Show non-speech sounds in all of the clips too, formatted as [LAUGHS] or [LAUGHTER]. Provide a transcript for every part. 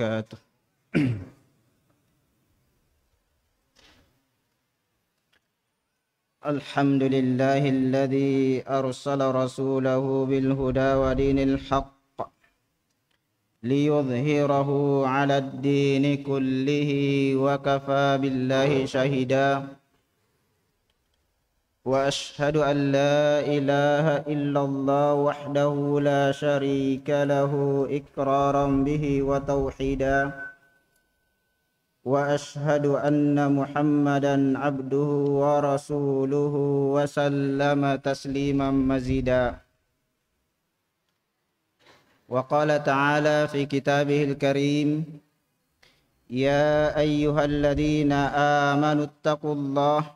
وبركاته [COUGHS] الحمد لله الذي أرسل رسوله بالهدى ودين الحق ليظهره على الدين كله وكفى بالله شهداً واشهد ان لا اله الا الله وحده لا شريك له اقرارا به وتوحيدا واشهد ان محمدا عبده ورسوله وسلم تسليما مزيدا وقال تعالى في كتابه الكريم يا ايها الذين امنوا اتقوا الله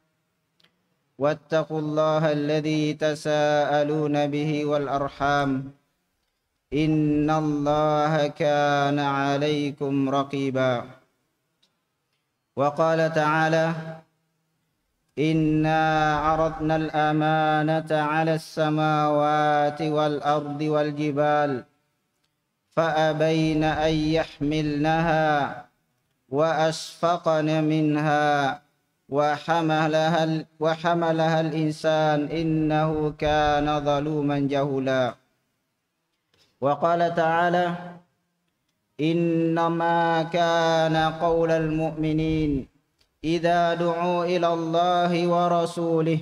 واتقوا الله الذي تساءلون به والأرحام إن الله كان عليكم رقيبا وقال تعالى إنا عرضنا الأمانة على السماوات والأرض والجبال فأبين أن يحملنها وأشفقن منها وحملها, ال... وحملها الإنسان إنه كان ظلوما جهولا وقال تعالى إنما كان قول المؤمنين إذا دعوا إلى الله ورسوله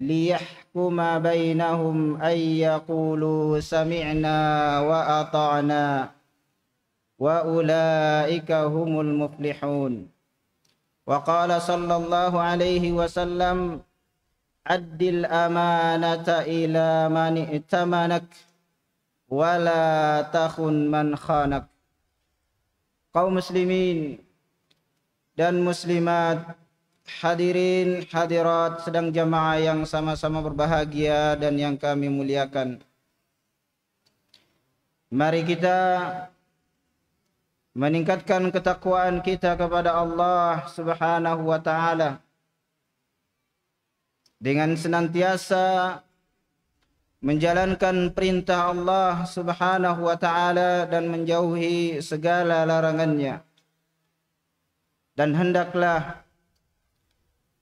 ليحكم بينهم أن يقولوا سمعنا وأطعنا وأولئك هم المفلحون وقال صلى الله عليه وسلم أد الأمانة إلى من ائتمنك ولا تخن من خانك kaum muslimin dan muslimat hadirin hadirat sedang jamaah yang sama-sama berbahagia dan yang kami muliakan mari kita meningkatkan ketakwaan kita kepada Allah Subhanahu wa taala dengan senantiasa menjalankan perintah Allah Subhanahu wa taala dan menjauhi segala larangannya dan hendaklah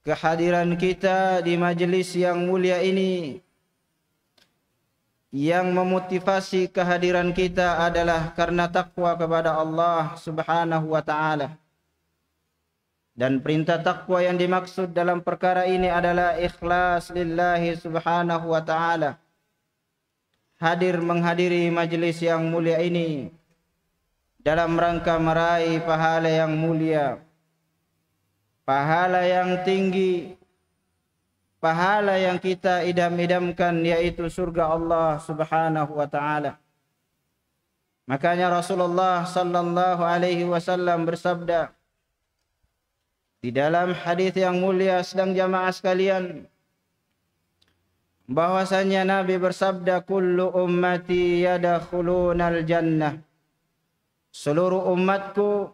kehadiran kita di majlis yang mulia ini yang memotivasi kehadiran kita adalah karena takwa kepada Allah Subhanahu wa taala. Dan perintah takwa yang dimaksud dalam perkara ini adalah ikhlas lillahi subhanahu wa ta'ala. Hadir menghadiri majlis yang mulia ini. Dalam rangka meraih pahala yang mulia. Pahala yang tinggi pahala yang kita idam-idamkan yaitu surga Allah Subhanahu wa taala. Makanya Rasulullah sallallahu alaihi wasallam bersabda di dalam hadis yang mulia sedang jamaah sekalian bahwasanya Nabi bersabda kullu ummati yadkhulunal jannah. Seluruh umatku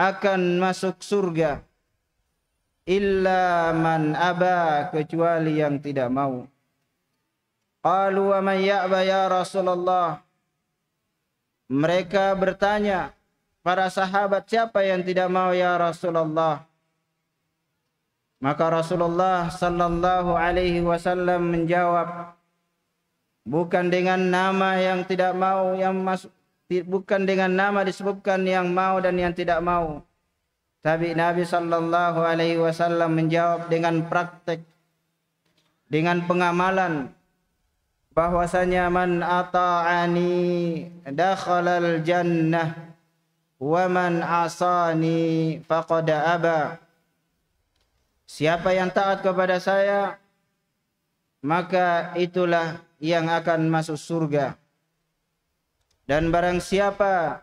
akan masuk surga. illa man aba kecuali yang tidak mau qalu wa man ya'ba ya Rasulullah mereka bertanya para sahabat siapa yang tidak mau ya Rasulullah maka Rasulullah sallallahu alaihi wasallam menjawab bukan dengan nama yang tidak mau yang masuk bukan dengan nama disebutkan yang mau dan yang tidak mau tapi Nabi Shallallahu Alaihi Wasallam menjawab dengan praktek, dengan pengamalan, bahwasanya man ata'ani dakhalal jannah wa man asani faqad aba Siapa yang taat kepada saya maka itulah yang akan masuk surga dan barang siapa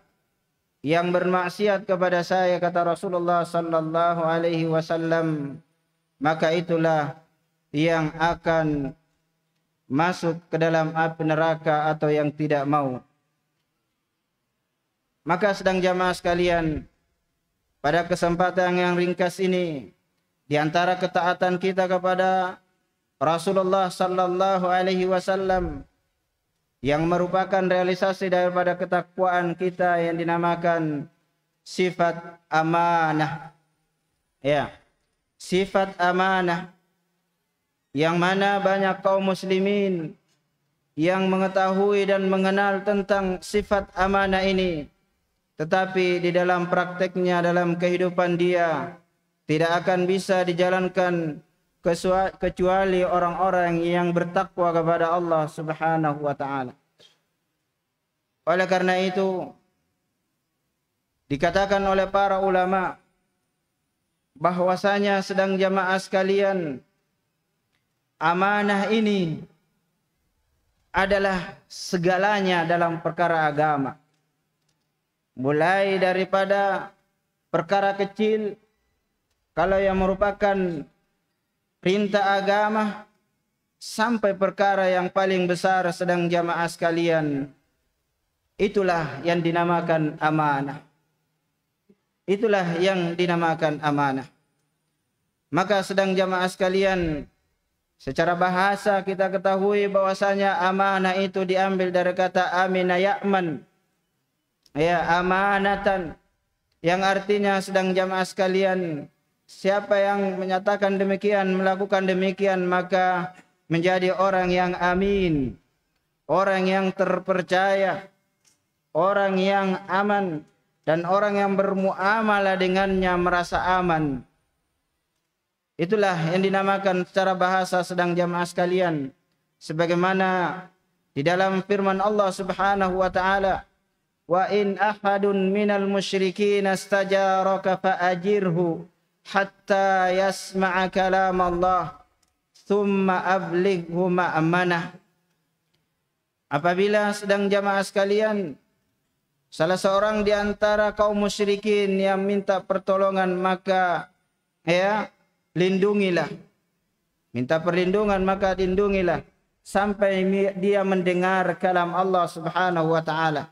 yang bermaksiat kepada saya kata Rasulullah sallallahu alaihi wasallam maka itulah yang akan masuk ke dalam api neraka atau yang tidak mau maka sedang jamaah sekalian pada kesempatan yang ringkas ini di antara ketaatan kita kepada Rasulullah sallallahu alaihi wasallam yang merupakan realisasi daripada ketakwaan kita yang dinamakan sifat amanah. Ya. Sifat amanah yang mana banyak kaum muslimin yang mengetahui dan mengenal tentang sifat amanah ini tetapi di dalam prakteknya dalam kehidupan dia tidak akan bisa dijalankan kecuali orang-orang yang bertakwa kepada Allah Subhanahu wa taala. Oleh karena itu dikatakan oleh para ulama bahwasanya sedang jamaah sekalian amanah ini adalah segalanya dalam perkara agama. Mulai daripada perkara kecil kalau yang merupakan perintah agama sampai perkara yang paling besar sedang jamaah sekalian itulah yang dinamakan amanah itulah yang dinamakan amanah maka sedang jamaah sekalian Secara bahasa kita ketahui bahwasanya amanah itu diambil dari kata amina ya'man. Ya, amanatan yang artinya sedang jamaah sekalian Siapa yang menyatakan demikian, melakukan demikian, maka menjadi orang yang amin, orang yang terpercaya, orang yang aman, dan orang yang bermuamalah dengannya merasa aman. Itulah yang dinamakan secara bahasa sedang jamaah sekalian sebagaimana di dalam firman Allah Subhanahu wa taala wa in ahadun minal musyrikin astajaraka fa'ajirhu hatta yasma'a kalam Allah thumma ablighu ma'amanah apabila sedang jamaah sekalian salah seorang di antara kaum musyrikin yang minta pertolongan maka ya lindungilah minta perlindungan maka lindungilah sampai dia mendengar kalam Allah Subhanahu wa taala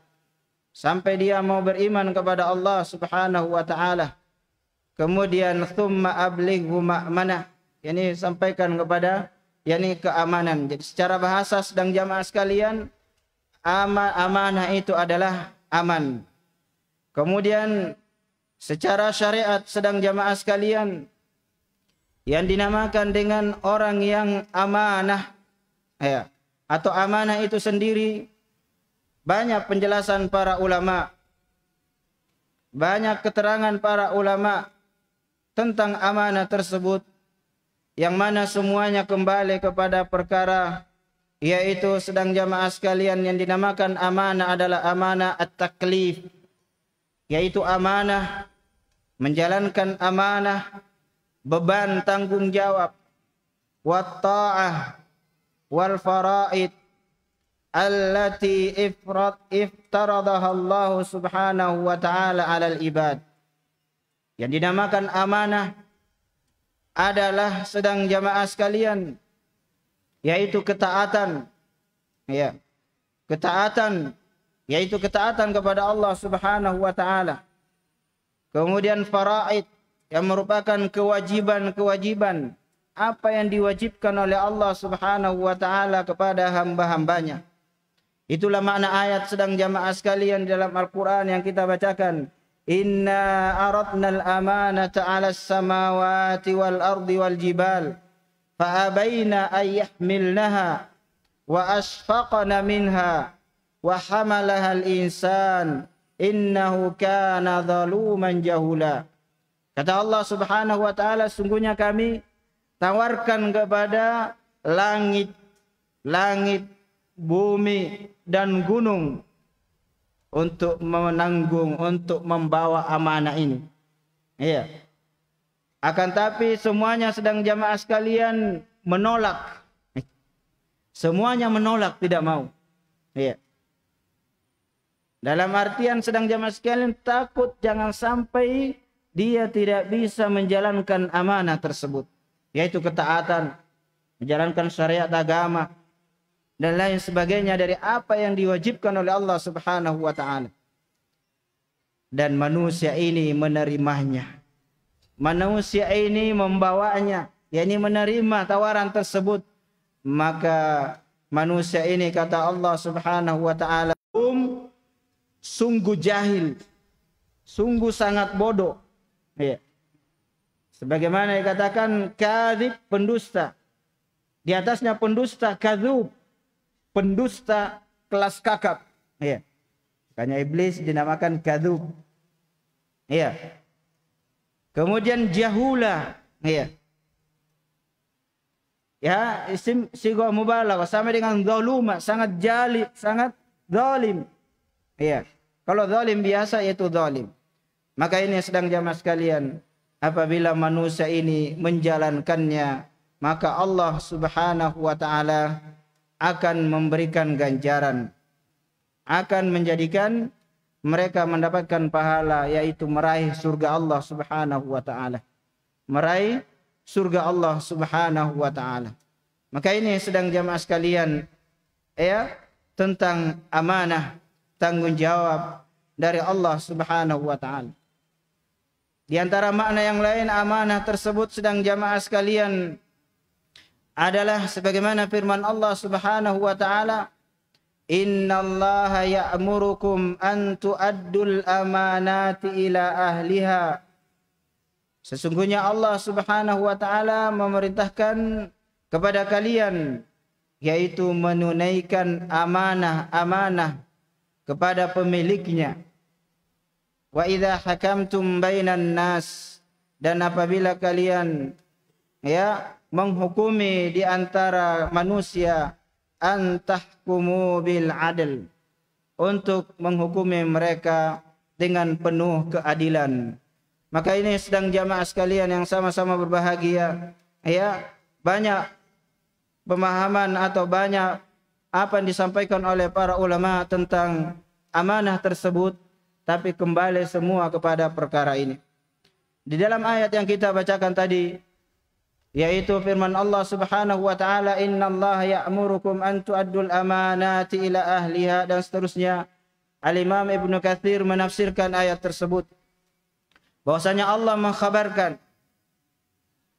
sampai dia mau beriman kepada Allah Subhanahu wa taala Kemudian thumma ablighu ma'manah. Ini sampaikan kepada yakni keamanan. Jadi secara bahasa sedang jamaah sekalian aman amanah itu adalah aman. Kemudian secara syariat sedang jamaah sekalian yang dinamakan dengan orang yang amanah ya atau amanah itu sendiri banyak penjelasan para ulama banyak keterangan para ulama tentang amanah tersebut yang mana semuanya kembali kepada perkara yaitu sedang jamaah sekalian yang dinamakan amanah adalah amanah at-taklif yaitu amanah menjalankan amanah beban tanggung jawab wattaah wal faraid allati ifrat iftaradaha Allah subhanahu wa ta'ala 'alal ibad yang dinamakan amanah adalah sedang jamaah sekalian yaitu ketaatan ya ketaatan yaitu ketaatan kepada Allah Subhanahu wa taala kemudian faraid yang merupakan kewajiban-kewajiban apa yang diwajibkan oleh Allah Subhanahu wa taala kepada hamba-hambanya itulah makna ayat sedang jamaah sekalian dalam Al-Qur'an yang kita bacakan Inna aradna al-amanata 'ala as-samawati wal-ardi wal-jibal fa abaina wa asfaqna minha wa Kata Allah Subhanahu wa taala sungguhnya kami tawarkan kepada langit langit bumi dan gunung untuk menanggung, untuk membawa amanah ini. Iya. Akan tapi semuanya sedang jamaah sekalian menolak. Semuanya menolak, tidak mau. Iya. Dalam artian sedang jamaah sekalian takut jangan sampai dia tidak bisa menjalankan amanah tersebut. Yaitu ketaatan, menjalankan syariat agama, dan lain sebagainya dari apa yang diwajibkan oleh Allah Subhanahu wa taala. Dan manusia ini menerimanya. Manusia ini membawanya, yakni menerima tawaran tersebut. Maka manusia ini kata Allah Subhanahu wa taala, um, sungguh jahil, sungguh sangat bodoh." Ya. Sebagaimana dikatakan kadzib pendusta. Di atasnya pendusta kadzub pendusta kelas kakap. Iya. Makanya iblis dinamakan kadhub. Iya. Kemudian jahula. Iya. Ya, isim sigo mubalaghah sama dengan zaluma, sangat jali, sangat zalim. Iya. Kalau zalim biasa yaitu zalim. Maka ini sedang jamaah sekalian, apabila manusia ini menjalankannya, maka Allah Subhanahu wa taala akan memberikan ganjaran akan menjadikan mereka mendapatkan pahala yaitu meraih surga Allah Subhanahu wa taala meraih surga Allah Subhanahu wa taala maka ini sedang jamaah sekalian ya tentang amanah tanggung jawab dari Allah Subhanahu wa taala di antara makna yang lain amanah tersebut sedang jamaah sekalian adalah sebagaimana firman Allah Subhanahu wa taala Innallaha ya'murukum an tu'addul amanati ila ahliha Sesungguhnya Allah Subhanahu wa taala memerintahkan kepada kalian yaitu menunaikan amanah-amanah kepada pemiliknya. Wa idza hakamtum bainan nas dan apabila kalian ya menghukumi di antara manusia antahkumu bil adil untuk menghukumi mereka dengan penuh keadilan. Maka ini sedang jamaah sekalian yang sama-sama berbahagia ya banyak pemahaman atau banyak apa yang disampaikan oleh para ulama tentang amanah tersebut tapi kembali semua kepada perkara ini. Di dalam ayat yang kita bacakan tadi yaitu firman Allah Subhanahu wa taala innallaha ya'murukum an tu'addul amanati ila ahliha dan seterusnya Al Imam Ibnu Katsir menafsirkan ayat tersebut bahwasanya Allah mengkhabarkan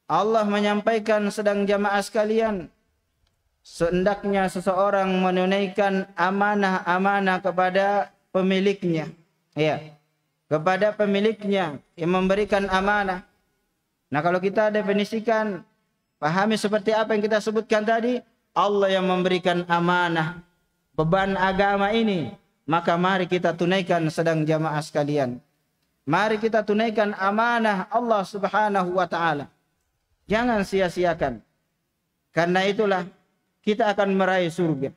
Allah menyampaikan sedang jamaah sekalian seendaknya seseorang menunaikan amanah-amanah kepada pemiliknya ya kepada pemiliknya yang memberikan amanah Nah kalau kita definisikan, pahami seperti apa yang kita sebutkan tadi, Allah yang memberikan amanah, beban agama ini, maka mari kita tunaikan sedang jamaah sekalian. Mari kita tunaikan amanah Allah Subhanahu wa taala. Jangan sia-siakan. Karena itulah kita akan meraih surga.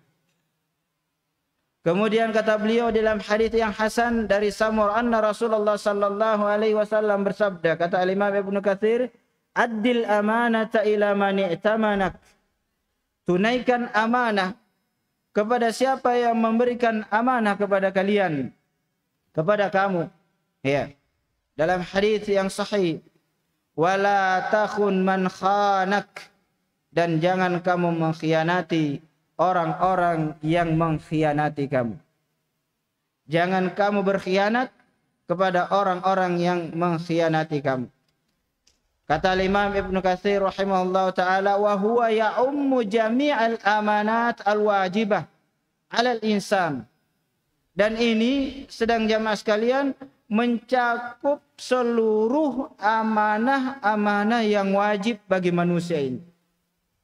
Kemudian kata beliau dalam hadis yang hasan dari Samur anna Rasulullah sallallahu alaihi wasallam bersabda kata Al Imam Ibnu Katsir adil amanata ila man i'tamanak tunaikan amanah kepada siapa yang memberikan amanah kepada kalian kepada kamu ya dalam hadis yang sahih wala takhun man khanak dan jangan kamu mengkhianati orang-orang yang mengkhianati kamu. Jangan kamu berkhianat kepada orang-orang yang mengkhianati kamu. Kata Imam Ibn Katsir rahimahullah taala wa huwa ya'ummu jami'al amanat al-wajibah al insan. Dan ini sedang jamaah sekalian mencakup seluruh amanah-amanah yang wajib bagi manusia ini.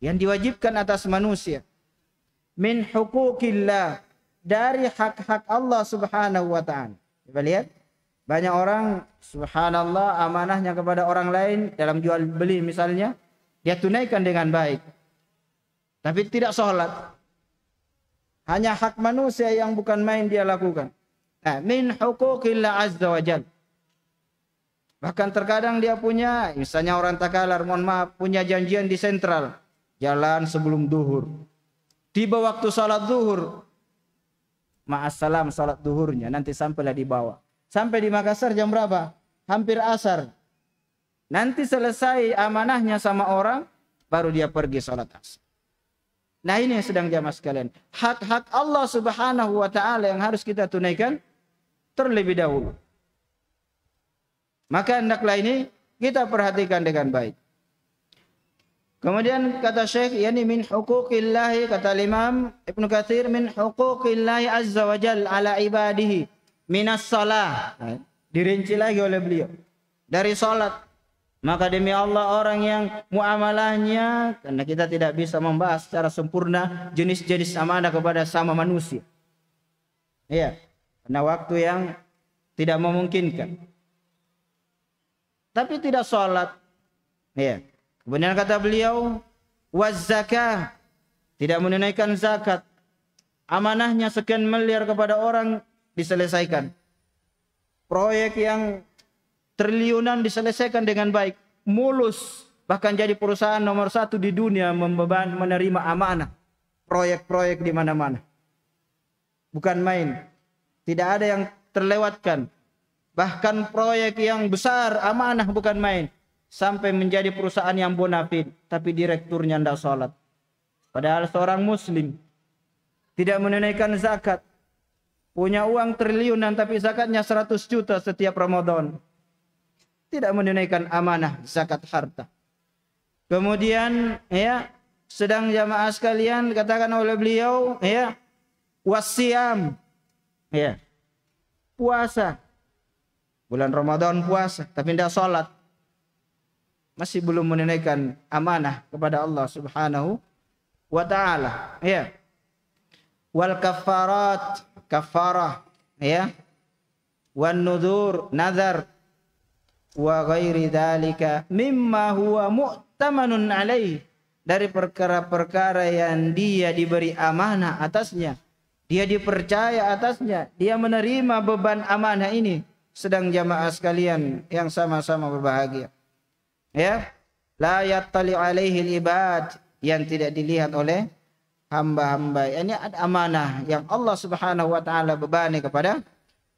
Yang diwajibkan atas manusia min hukukillah dari hak-hak Allah Subhanahu wa taala. Coba lihat. Banyak orang subhanallah amanahnya kepada orang lain dalam jual beli misalnya dia tunaikan dengan baik. Tapi tidak sholat. Hanya hak manusia yang bukan main dia lakukan. Nah, min hukukillah azza wa jalla. Bahkan terkadang dia punya, misalnya orang takalar, mohon maaf, punya janjian di sentral. Jalan sebelum duhur. Tiba waktu salat zuhur. Ma'assalam salat zuhurnya nanti sampailah di bawah. Sampai di Makassar jam berapa? Hampir asar. Nanti selesai amanahnya sama orang, baru dia pergi salat asar. Nah ini yang sedang jamaah sekalian. Hak-hak Allah subhanahu wa ta'ala yang harus kita tunaikan terlebih dahulu. Maka hendaklah ini kita perhatikan dengan baik. Kemudian kata Syekh yani min hukukillahi kata Imam Ibnu Kathir, min hukukillahi azza wa jal ala ibadihi minas salah. Nah, dirinci lagi oleh beliau. Dari salat. Maka demi Allah orang yang muamalahnya karena kita tidak bisa membahas secara sempurna jenis-jenis amanah kepada sama manusia. Iya. Karena waktu yang tidak memungkinkan. Tapi tidak salat. Iya Kemudian kata beliau, wazakah Tidak menunaikan zakat. Amanahnya sekian miliar kepada orang diselesaikan. Proyek yang triliunan diselesaikan dengan baik, mulus, bahkan jadi perusahaan nomor satu di dunia membeban menerima amanah proyek-proyek di mana-mana. Bukan main. Tidak ada yang terlewatkan. Bahkan proyek yang besar amanah bukan main sampai menjadi perusahaan yang bonafit tapi direkturnya tidak sholat padahal seorang muslim tidak menunaikan zakat punya uang triliunan tapi zakatnya 100 juta setiap Ramadan tidak menunaikan amanah zakat harta kemudian ya sedang jamaah sekalian katakan oleh beliau ya wasiam ya puasa bulan Ramadan puasa tapi tidak sholat masih belum menunaikan amanah kepada Allah Subhanahu wa taala ya wal kafarat kafarah ya wan nudur nazar wa ghairi dhalika mimma huwa mu'tamanun alaih dari perkara-perkara yang dia diberi amanah atasnya dia dipercaya atasnya dia menerima beban amanah ini sedang jamaah sekalian yang sama-sama berbahagia ya la yattali alaihi ibad yang tidak dilihat oleh hamba-hamba ini ada amanah yang Allah Subhanahu wa taala bebani kepada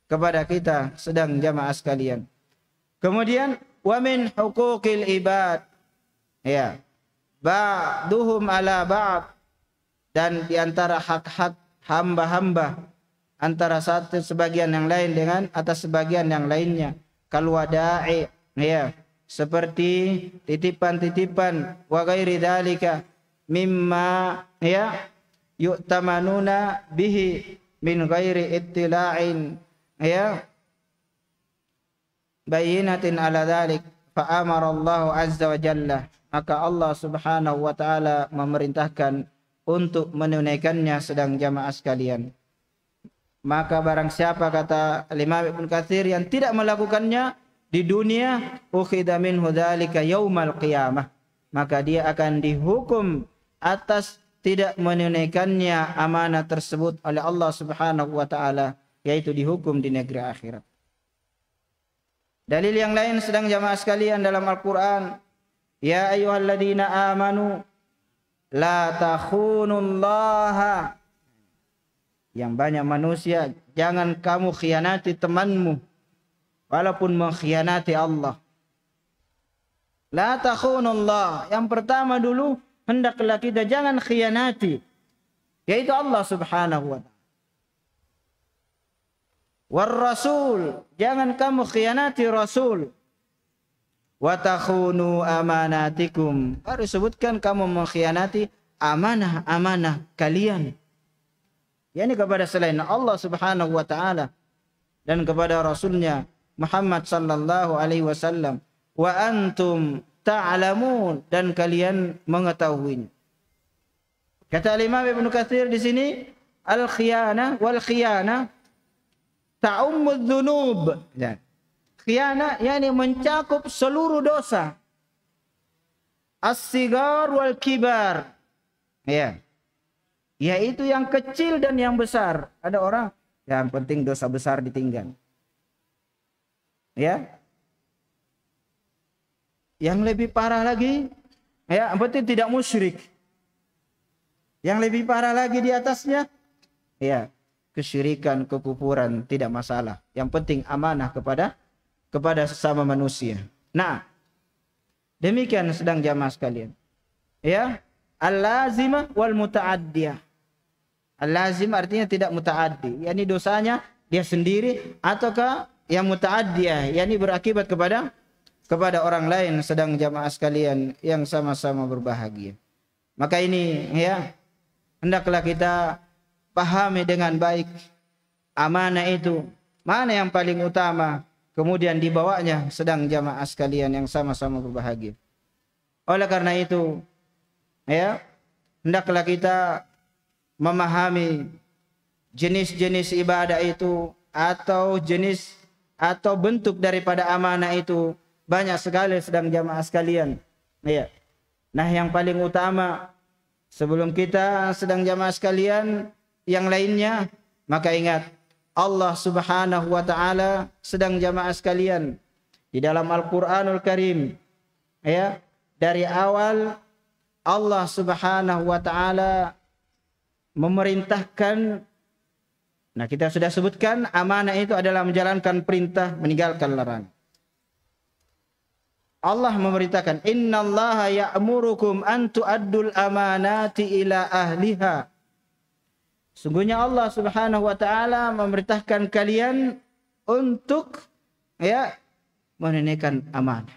kepada kita sedang jamaah sekalian kemudian wa min huquqil ibad ya ba'duhum ala ba'd dan diantara hak-hak hamba-hamba antara satu sebagian yang lain dengan atas sebagian yang lainnya ada ya seperti titipan-titipan wa ghairi dzalika mimma ya yu'tamanuna bihi min ghairi ittila'in ya bayyinatin ala dzalik fa amara Allah azza wa jalla maka Allah subhanahu wa taala memerintahkan untuk menunaikannya sedang jamaah sekalian maka barang siapa kata Imam Ibnu Katsir yang tidak melakukannya di dunia ukhidha minhu dzalika yaumal qiyamah maka dia akan dihukum atas tidak menunaikannya amanah tersebut oleh Allah Subhanahu wa taala yaitu dihukum di negeri akhirat. Dalil yang lain sedang jamaah sekalian dalam Al-Qur'an ya ayyuhalladzina amanu la takhunullaha yang banyak manusia jangan kamu khianati temanmu walaupun mengkhianati Allah. La takhunullah. Yang pertama dulu hendaklah kita jangan khianati yaitu Allah Subhanahu wa taala. War rasul, jangan kamu khianati rasul. Wa takhunu amanatikum. Baru sebutkan kamu mengkhianati amanah-amanah kalian. yakni kepada selain Allah Subhanahu wa taala dan kepada rasulnya Muhammad sallallahu alaihi wasallam wa antum ta'lamun ta dan kalian mengetahuinya. Kata Imam Ibnu Katsir di sini al khiyana wal khiyana ta'ummu dzunub. Ya. Khiyana yakni mencakup seluruh dosa. As-sigar wal kibar. Ya. Yaitu yang kecil dan yang besar. Ada orang ya, yang penting dosa besar ditinggal. Ya. Yang lebih parah lagi, ya, berarti tidak musyrik. Yang lebih parah lagi di atasnya, ya, kesyirikan, kekufuran tidak masalah. Yang penting amanah kepada kepada sesama manusia. Nah, demikian sedang jamaah sekalian. Ya, al-lazimah wal muta'addiyah. Al-lazim artinya tidak muta'addi, yakni dosanya dia sendiri ataukah yang muta'addiyah yakni berakibat kepada kepada orang lain sedang jamaah sekalian yang sama-sama berbahagia. Maka ini ya hendaklah kita pahami dengan baik amanah itu mana yang paling utama kemudian dibawanya sedang jamaah sekalian yang sama-sama berbahagia. Oleh karena itu ya hendaklah kita memahami jenis-jenis ibadah itu atau jenis atau bentuk daripada amanah itu banyak sekali sedang jamaah sekalian. Iya. Nah, yang paling utama sebelum kita sedang jamaah sekalian yang lainnya, maka ingat Allah Subhanahu wa taala sedang jamaah sekalian di dalam Al-Qur'anul Karim. Ya, dari awal Allah Subhanahu wa taala memerintahkan Nah, kita sudah sebutkan amanah itu adalah menjalankan perintah, meninggalkan larangan. Allah memberitakan, "Innallaha ya'murukum an tu'addul amanati ila ahliha." Sungguhnya Allah Subhanahu wa taala memerintahkan kalian untuk ya menunaikan amanah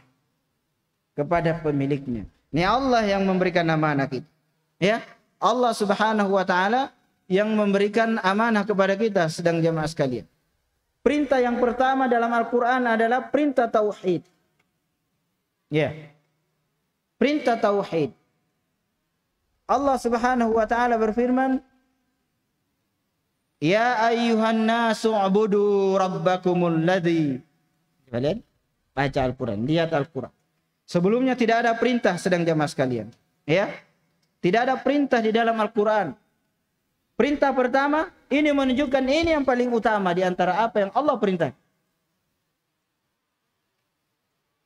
kepada pemiliknya. Ini Allah yang memberikan amanah kita. Ya, Allah Subhanahu wa taala yang memberikan amanah kepada kita sedang jamaah sekalian. Perintah yang pertama dalam Al-Qur'an adalah perintah tauhid. Ya. Yeah. Perintah tauhid. Allah Subhanahu wa taala berfirman, Ya ayyuhan nasu rabbakumul ladhi. Kalian baca Al-Qur'an, lihat Al-Qur'an. Sebelumnya tidak ada perintah sedang jamaah sekalian, ya. Tidak ada perintah di dalam Al-Qur'an Perintah pertama, ini menunjukkan ini yang paling utama di antara apa yang Allah perintah.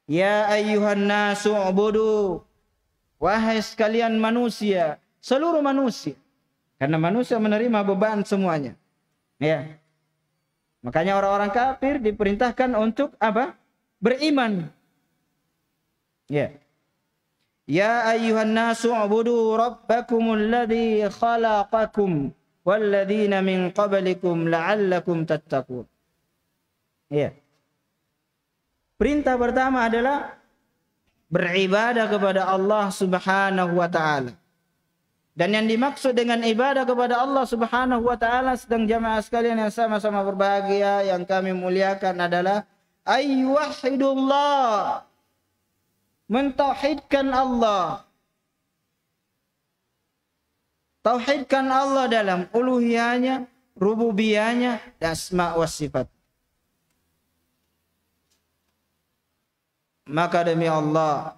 Ya ayyuhan nasu ubudu. Wahai sekalian manusia, seluruh manusia. Karena manusia menerima beban semuanya. Ya. Makanya orang-orang kafir diperintahkan untuk apa? Beriman. Ya. Ya ayyuhan nasu ubudu rabbakumul ladzi khalaqakum walladzina min qablikum la'allakum tattaqun. Iya. Perintah pertama adalah beribadah kepada Allah Subhanahu wa taala. Dan yang dimaksud dengan ibadah kepada Allah Subhanahu wa taala sedang jamaah sekalian yang sama-sama berbahagia yang kami muliakan adalah ayyuhidullah mentauhidkan Allah Tauhidkan Allah dalam uluhiyahnya, rububiyahnya, asma wa sifat. Maka demi Allah,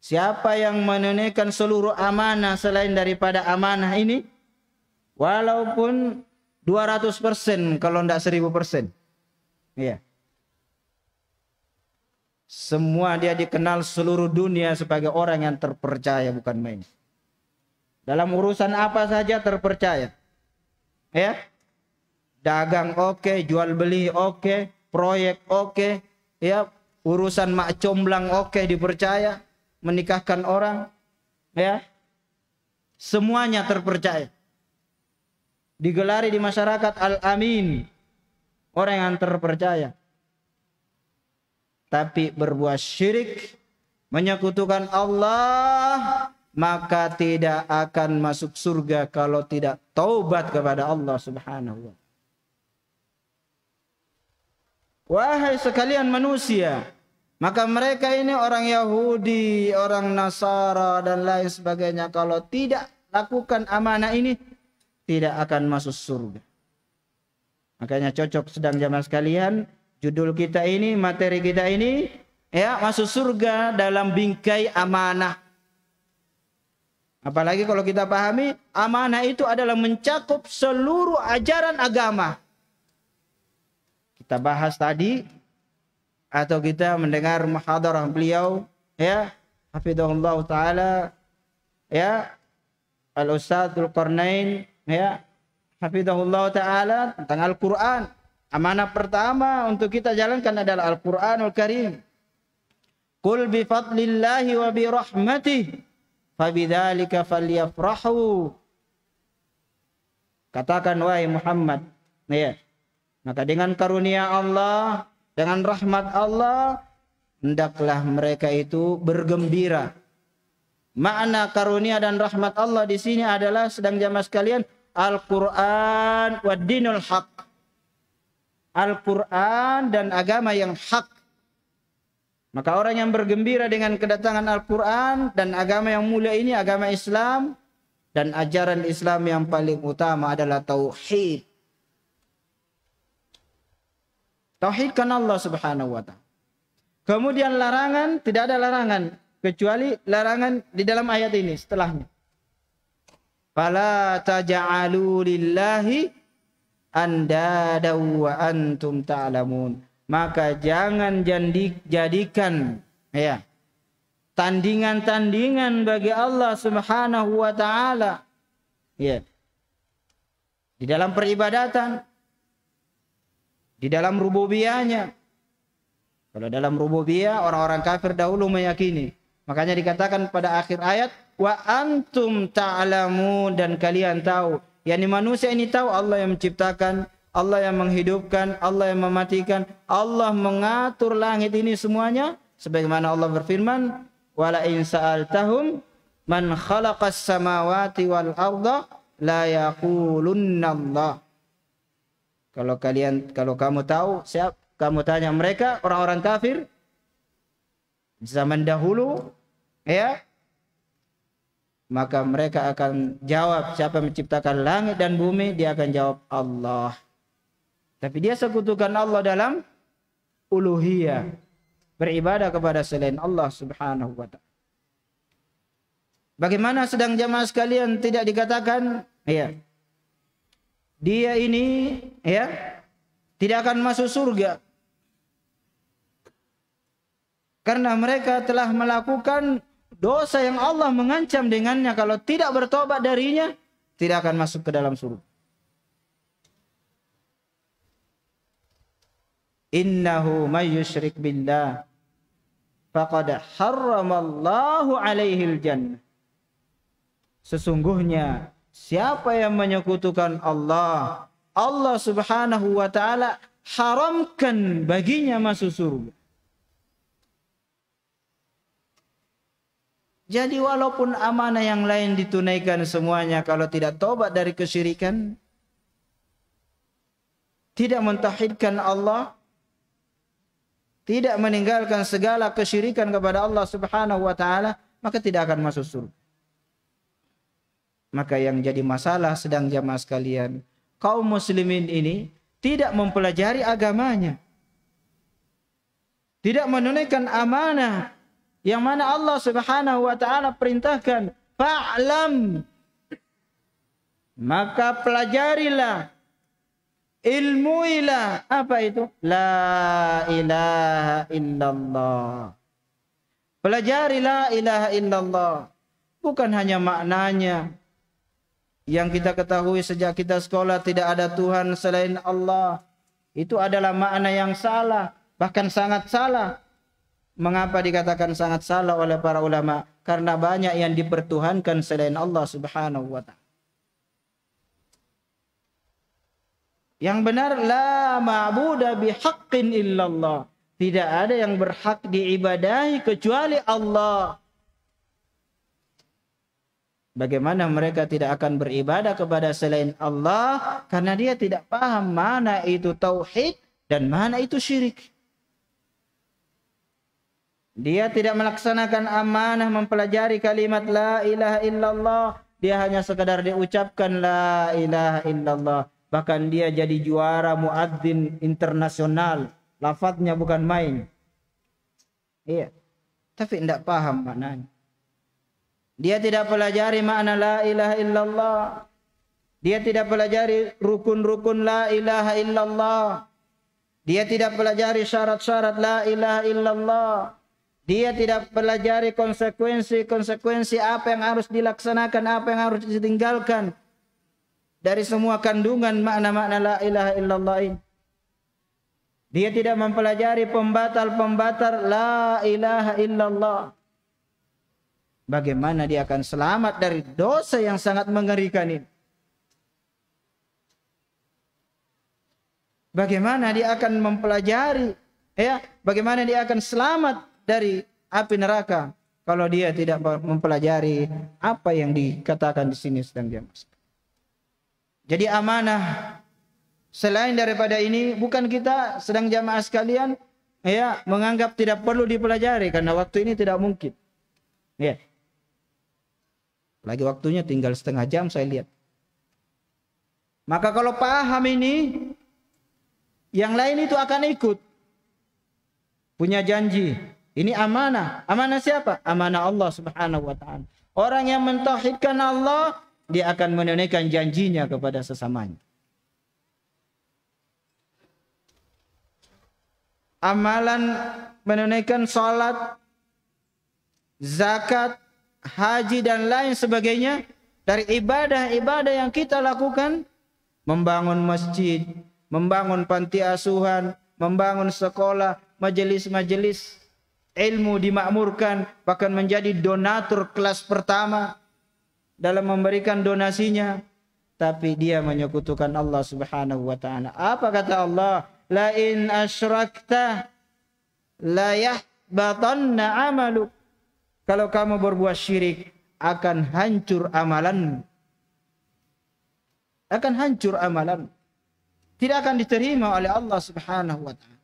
siapa yang menunaikan seluruh amanah selain daripada amanah ini, walaupun 200% kalau tidak 1000%. Iya. Semua dia dikenal seluruh dunia sebagai orang yang terpercaya bukan main. Dalam urusan apa saja terpercaya. Ya. Dagang oke, okay, jual beli oke, okay, proyek oke, okay, ya, urusan mak comblang oke okay, dipercaya, menikahkan orang ya. Semuanya terpercaya. Digelari di masyarakat al-amin. Orang yang terpercaya. Tapi berbuat syirik menyekutukan Allah maka tidak akan masuk surga kalau tidak taubat kepada Allah Subhanahu wa Wahai sekalian manusia, maka mereka ini orang Yahudi, orang Nasara dan lain sebagainya kalau tidak lakukan amanah ini tidak akan masuk surga. Makanya cocok sedang zaman sekalian judul kita ini, materi kita ini ya masuk surga dalam bingkai amanah Apalagi kalau kita pahami amanah itu adalah mencakup seluruh ajaran agama. Kita bahas tadi atau kita mendengar mahadarah beliau ya hafizahullah taala ya al ustadzul qarnain ya hafizahullah taala tentang Al-Qur'an. Amanah pertama untuk kita jalankan adalah Al-Qur'anul Karim. Qul bi fadlillahi wa bi rahmatihi Fabidzalika falyafrahu. Katakan wahai Muhammad, ya. Maka dengan karunia Allah, dengan rahmat Allah, hendaklah mereka itu bergembira. Makna karunia dan rahmat Allah di sini adalah sedang jamaah sekalian Al-Qur'an wa dinul haq. Al-Qur'an dan agama yang hak. Maka orang yang bergembira dengan kedatangan Al-Quran dan agama yang mulia ini, agama Islam, dan ajaran Islam yang paling utama adalah Tauhid. Tauhidkan Allah subhanahu wa ta'ala. Kemudian larangan, tidak ada larangan. Kecuali larangan di dalam ayat ini setelahnya. Fala taja'alu lillahi andadaw wa antum ta'lamun. Ta maka jangan jadikan ya tandingan-tandingan bagi Allah Subhanahu wa taala. Ya. Di dalam peribadatan, di dalam rububiyahnya. Kalau dalam rububiyah orang-orang kafir dahulu meyakini. Makanya dikatakan pada akhir ayat wa antum ta'lamun ta dan kalian tahu. yakni manusia ini tahu Allah yang menciptakan, Allah yang menghidupkan, Allah yang mematikan, Allah mengatur langit ini semuanya sebagaimana Allah berfirman, "Wala in sa'altahum man khalaqas samawati wal arda la yaqulunna Allah." Kalau kalian kalau kamu tahu, siap kamu tanya mereka orang-orang kafir zaman dahulu ya maka mereka akan jawab siapa menciptakan langit dan bumi dia akan jawab Allah tapi dia sekutukan Allah dalam uluhiyah. Beribadah kepada selain Allah subhanahu wa ta'ala. Bagaimana sedang jamaah sekalian tidak dikatakan ya dia ini ya tidak akan masuk surga karena mereka telah melakukan dosa yang Allah mengancam dengannya kalau tidak bertobat darinya tidak akan masuk ke dalam surga. innahu may yusyrik billah faqad harramallahu alaihi jannah sesungguhnya siapa yang menyekutukan Allah Allah Subhanahu wa taala haramkan baginya masuk surga Jadi walaupun amanah yang lain ditunaikan semuanya kalau tidak tobat dari kesyirikan tidak mentauhidkan Allah tidak meninggalkan segala kesyirikan kepada Allah Subhanahu wa taala, maka tidak akan masuk surga. Maka yang jadi masalah sedang jamaah sekalian, kaum muslimin ini tidak mempelajari agamanya. Tidak menunaikan amanah yang mana Allah Subhanahu wa taala perintahkan, "Fa'lam" Maka pelajarilah ilmu ilah apa itu la ilaha illallah pelajari la ilaha illallah bukan hanya maknanya yang kita ketahui sejak kita sekolah tidak ada Tuhan selain Allah itu adalah makna yang salah bahkan sangat salah mengapa dikatakan sangat salah oleh para ulama karena banyak yang dipertuhankan selain Allah Subhanahu wa taala Yang benar la ma'budu bihaqqin illallah. Tidak ada yang berhak diibadahi kecuali Allah. Bagaimana mereka tidak akan beribadah kepada selain Allah karena dia tidak paham mana itu tauhid dan mana itu syirik. Dia tidak melaksanakan amanah mempelajari kalimat la ilaha illallah. Dia hanya sekadar diucapkan la ilaha illallah bahkan dia jadi juara muadzin internasional lafadznya bukan main iya tapi tidak paham maknanya dia tidak pelajari makna la ilaha illallah dia tidak pelajari rukun-rukun la ilaha illallah dia tidak pelajari syarat-syarat la ilaha illallah dia tidak pelajari konsekuensi-konsekuensi apa yang harus dilaksanakan, apa yang harus ditinggalkan, dari semua kandungan makna-makna la ilaha illallah ini. Dia tidak mempelajari pembatal-pembatal la ilaha illallah. Bagaimana dia akan selamat dari dosa yang sangat mengerikan ini? Bagaimana dia akan mempelajari ya, bagaimana dia akan selamat dari api neraka kalau dia tidak mempelajari apa yang dikatakan di sini sedang dia masuk. Jadi amanah selain daripada ini bukan kita sedang jamaah sekalian ya menganggap tidak perlu dipelajari karena waktu ini tidak mungkin. Ya. Lagi waktunya tinggal setengah jam saya lihat. Maka kalau paham ini yang lain itu akan ikut. Punya janji. Ini amanah. Amanah siapa? Amanah Allah Subhanahu wa taala. Orang yang mentauhidkan Allah dia akan menunaikan janjinya kepada sesamanya. Amalan menunaikan salat, zakat, haji dan lain sebagainya dari ibadah-ibadah yang kita lakukan membangun masjid, membangun panti asuhan, membangun sekolah, majelis-majelis ilmu dimakmurkan bahkan menjadi donatur kelas pertama dalam memberikan donasinya tapi dia menyekutukan Allah Subhanahu wa taala. Apa kata Allah? La in asyrakta la yahbatanna amaluk. Kalau kamu berbuat syirik akan hancur amalan. Akan hancur amalan. Tidak akan diterima oleh Allah Subhanahu wa taala.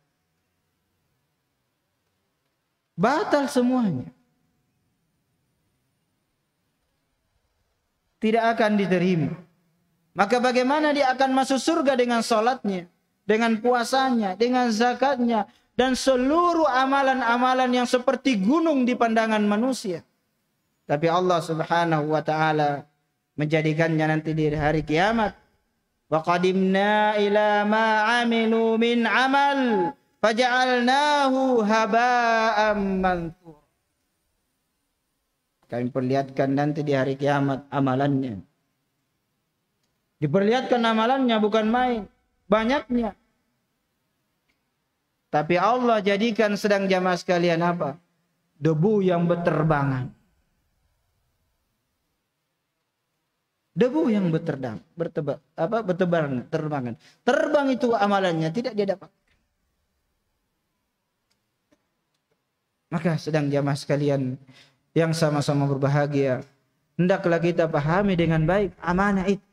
Batal semuanya. tidak akan diterima. Maka bagaimana dia akan masuk surga dengan sholatnya, dengan puasanya, dengan zakatnya, dan seluruh amalan-amalan yang seperti gunung di pandangan manusia. Tapi Allah subhanahu wa ta'ala menjadikannya nanti di hari kiamat. Wa qadimna ila ma amilu min amal faja'alnahu haba'am kami perlihatkan nanti di hari kiamat amalannya. Diperlihatkan amalannya bukan main. Banyaknya. Tapi Allah jadikan sedang jamaah sekalian apa? Debu yang berterbangan. Debu yang berterbang, bertebar, apa bertebaran, terbangan. Terbang itu amalannya tidak dia dapat. Maka sedang jamaah sekalian yang sama-sama berbahagia. Hendaklah kita pahami dengan baik amanah itu.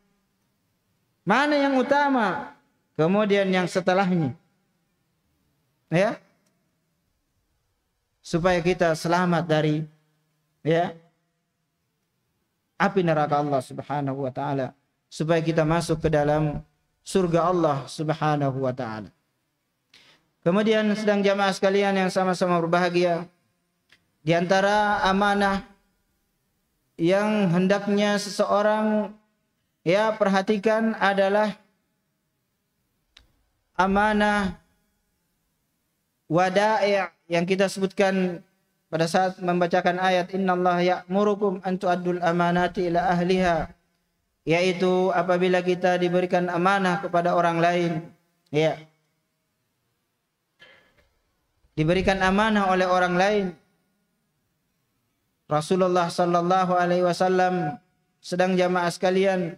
Mana yang utama, kemudian yang setelahnya. Ya. Supaya kita selamat dari ya api neraka Allah Subhanahu wa taala, supaya kita masuk ke dalam surga Allah Subhanahu wa taala. Kemudian sedang jamaah sekalian yang sama-sama berbahagia, di antara amanah yang hendaknya seseorang ya perhatikan adalah amanah wada'i' yang kita sebutkan pada saat membacakan ayat ya murukum an tu'addul amanati ila ahliha yaitu apabila kita diberikan amanah kepada orang lain ya diberikan amanah oleh orang lain Rasulullah sallallahu alaihi wasallam sedang jamaah sekalian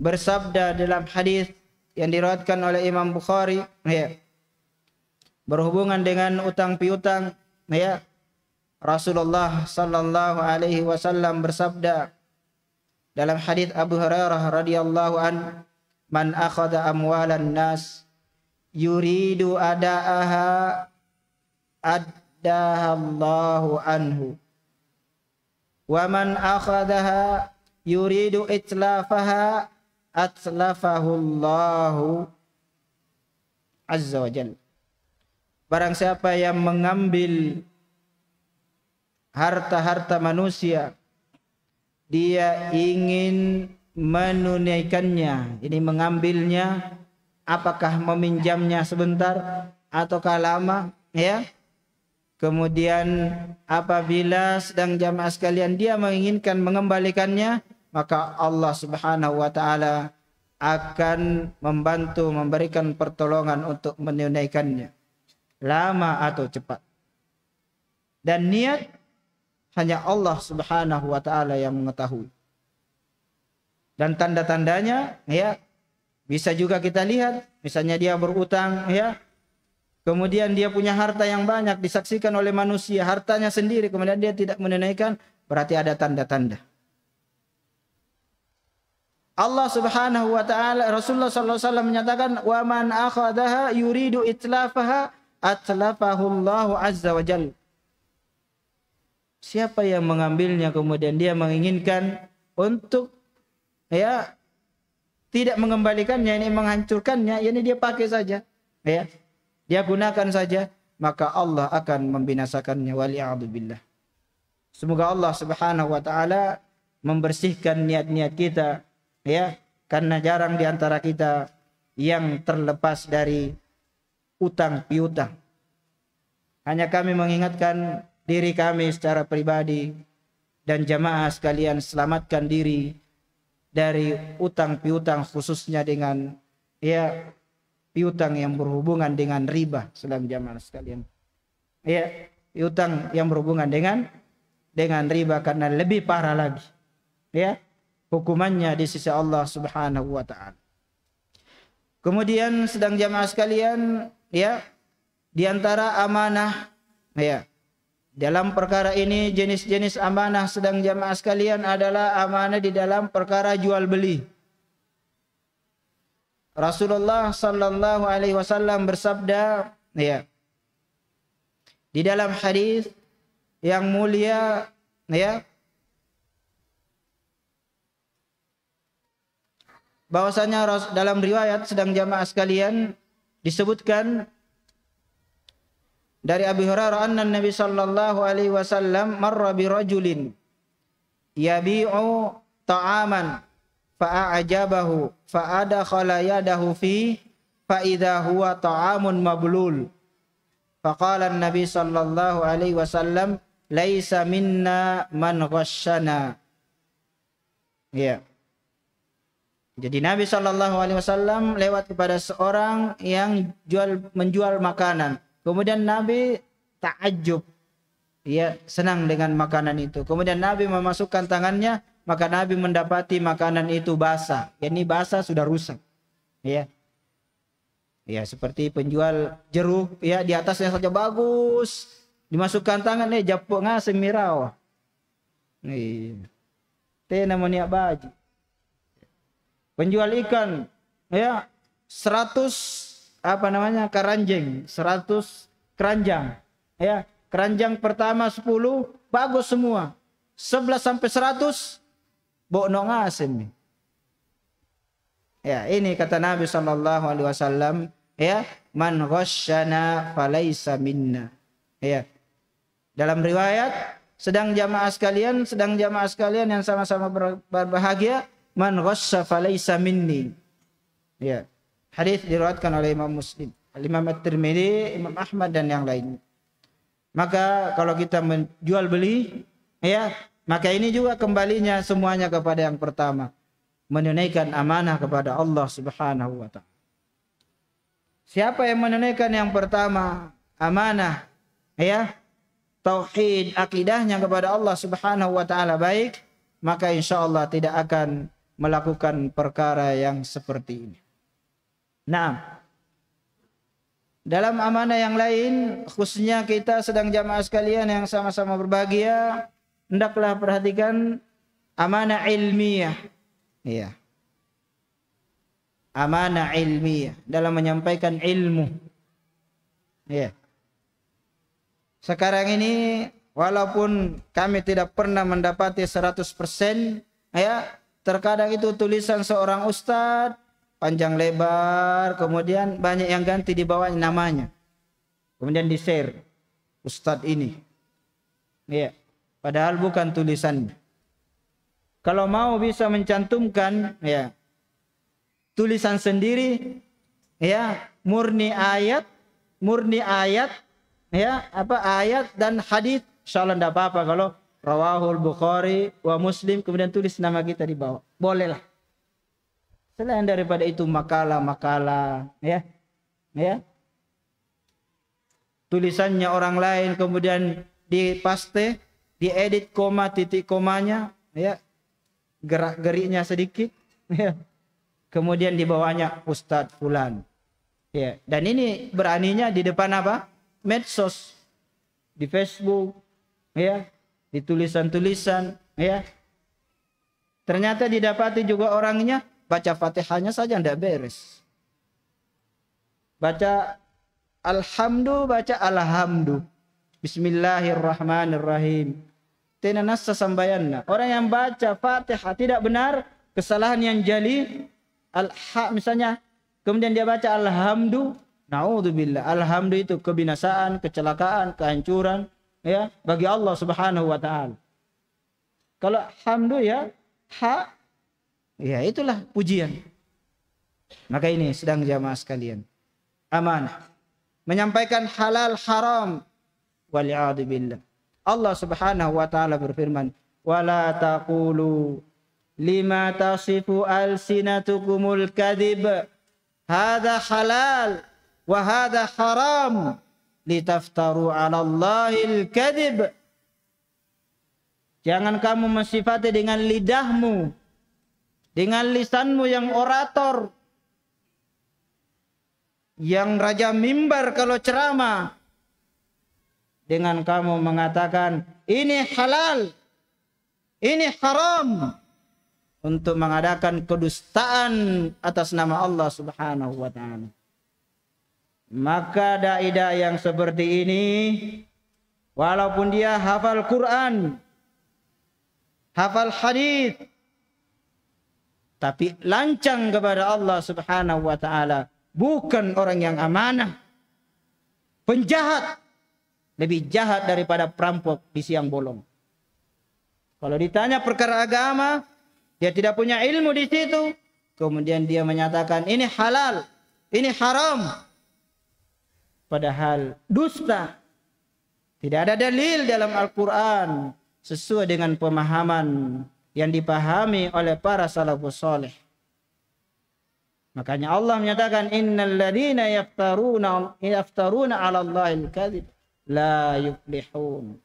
bersabda dalam hadis yang diriwayatkan oleh Imam Bukhari ya berhubungan dengan utang piutang ya Rasulullah sallallahu alaihi wasallam bersabda dalam hadis Abu Hurairah radhiyallahu an man akhadha amwalan nas yuridu adaaha Allah anhu wa man akhadaha yuridu itlafaha atlafahu Allahu azza wa jalla barang siapa yang mengambil harta-harta manusia dia ingin menunaikannya ini mengambilnya apakah meminjamnya sebentar ataukah lama ya Kemudian apabila sedang jamaah sekalian dia menginginkan mengembalikannya, maka Allah Subhanahu wa taala akan membantu memberikan pertolongan untuk menunaikannya. Lama atau cepat. Dan niat hanya Allah Subhanahu wa taala yang mengetahui. Dan tanda-tandanya ya bisa juga kita lihat misalnya dia berutang ya Kemudian dia punya harta yang banyak disaksikan oleh manusia, hartanya sendiri kemudian dia tidak menunaikan, berarti ada tanda-tanda. Allah Subhanahu wa taala Rasulullah sallallahu alaihi wasallam menyatakan wa man akhadaha yuridu itlafaha atlafahu Allahu azza wa jalla. Siapa yang mengambilnya kemudian dia menginginkan untuk ya tidak mengembalikannya ini menghancurkannya, ini dia pakai saja ya dia gunakan saja maka Allah akan membinasakannya waliyadzubillah semoga Allah Subhanahu wa taala membersihkan niat-niat kita ya karena jarang diantara kita yang terlepas dari utang piutang hanya kami mengingatkan diri kami secara pribadi dan jamaah sekalian selamatkan diri dari utang piutang khususnya dengan ya piutang yang berhubungan dengan riba sedang zaman sekalian ya piutang yang berhubungan dengan dengan riba karena lebih parah lagi ya hukumannya di sisi Allah Subhanahu wa taala kemudian sedang jamaah sekalian ya di antara amanah ya dalam perkara ini jenis-jenis amanah sedang jamaah sekalian adalah amanah di dalam perkara jual beli. Rasulullah sallallahu alaihi wasallam bersabda ya di dalam hadis yang mulia ya bahwasanya dalam riwayat sedang jamaah sekalian disebutkan dari Abi Hurairah anna Nabi sallallahu alaihi wasallam marra bi rajulin yabi'u ta'aman fa'ajabahu fa'ada khalayadahu fi fa'idha huwa ta'amun mablul faqala nabi sallallahu alaihi wasallam laisa minna man ghashana ya jadi Nabi Shallallahu Alaihi Wasallam lewat kepada seorang yang jual menjual makanan. Kemudian Nabi takjub, ya senang dengan makanan itu. Kemudian Nabi memasukkan tangannya maka Nabi mendapati makanan itu basah. Ini ini basah sudah rusak. Ya. Ya seperti penjual jeruk ya di atasnya saja bagus. Dimasukkan tangan nih eh, japuk ngasem mirau. Nih. Iya. Teh namanya baju. Penjual ikan ya 100 apa namanya keranjang, 100 keranjang. Ya, keranjang pertama 10 bagus semua. 11 sampai 100 Bokno ngasim. Ya, ini kata Nabi sallallahu alaihi wasallam, ya, man ghasyana falaisa minna. Ya. Dalam riwayat sedang jamaah sekalian, sedang jamaah sekalian yang sama-sama berbahagia, man ghassa falaisa minni. Ya. Hadis diriwayatkan oleh Imam Muslim, Imam At-Tirmidzi, Imam Ahmad dan yang lain. Maka kalau kita menjual beli, ya, maka ini juga kembalinya semuanya kepada yang pertama, menunaikan amanah kepada Allah Subhanahu wa taala. Siapa yang menunaikan yang pertama amanah ya tauhid akidahnya kepada Allah Subhanahu wa taala baik, maka insya Allah tidak akan melakukan perkara yang seperti ini. Nah, dalam amanah yang lain, khususnya kita sedang jamaah sekalian yang sama-sama berbahagia, hendaklah perhatikan amanah ilmiah. Iya. Amanah ilmiah dalam menyampaikan ilmu. Iya. Sekarang ini walaupun kami tidak pernah mendapati 100% ya, terkadang itu tulisan seorang ustadz panjang lebar, kemudian banyak yang ganti di bawah namanya. Kemudian di-share ustadz ini. Iya padahal bukan tulisannya. Kalau mau bisa mencantumkan ya tulisan sendiri ya murni ayat murni ayat ya apa ayat dan hadis insyaallah tidak apa-apa kalau rawahul bukhari wa muslim kemudian tulis nama kita di bawah bolehlah selain daripada itu makalah-makalah ya ya tulisannya orang lain kemudian dipaste diedit koma titik komanya ya gerak geriknya sedikit [LAUGHS] ya. kemudian di bawahnya Ustadz Fulan ya dan ini beraninya di depan apa medsos di Facebook ya di tulisan-tulisan ya ternyata didapati juga orangnya baca fatihahnya saja tidak beres baca alhamdu baca alhamdu Bismillahirrahmanirrahim. Tenanasa sambayanna. Orang yang baca Fatihah tidak benar, kesalahan yang jali al-ha misalnya, kemudian dia baca alhamdu, naudzubillah. Alhamdu itu kebinasaan, kecelakaan, kehancuran ya bagi Allah Subhanahu wa taala. Kalau hamdu ya ha ya itulah pujian. Maka ini sedang jamaah sekalian. Amanah. Menyampaikan halal haram Allah Subhanahu wa taala berfirman, "Wala taqulu lima tasifu alsinatukumul kadhib hadza halal wa hadza haram litaftaru 'ala Allahi al kadhib." Jangan kamu mensifati dengan lidahmu, dengan lisanmu yang orator, yang raja mimbar kalau ceramah, dengan kamu mengatakan ini halal, ini haram untuk mengadakan kedustaan atas nama Allah Subhanahu wa taala. Maka dai-dai yang seperti ini walaupun dia hafal Quran, hafal hadis tapi lancang kepada Allah Subhanahu wa taala, bukan orang yang amanah, penjahat lebih jahat daripada perampok di siang bolong. Kalau ditanya perkara agama, dia tidak punya ilmu di situ. Kemudian dia menyatakan ini halal, ini haram. Padahal dusta. Tidak ada dalil dalam Al-Quran sesuai dengan pemahaman yang dipahami oleh para salafus soleh. Makanya Allah menyatakan innal ladzina yaftaruna yaftaruna 'ala Allahil kadzib la yuflihun.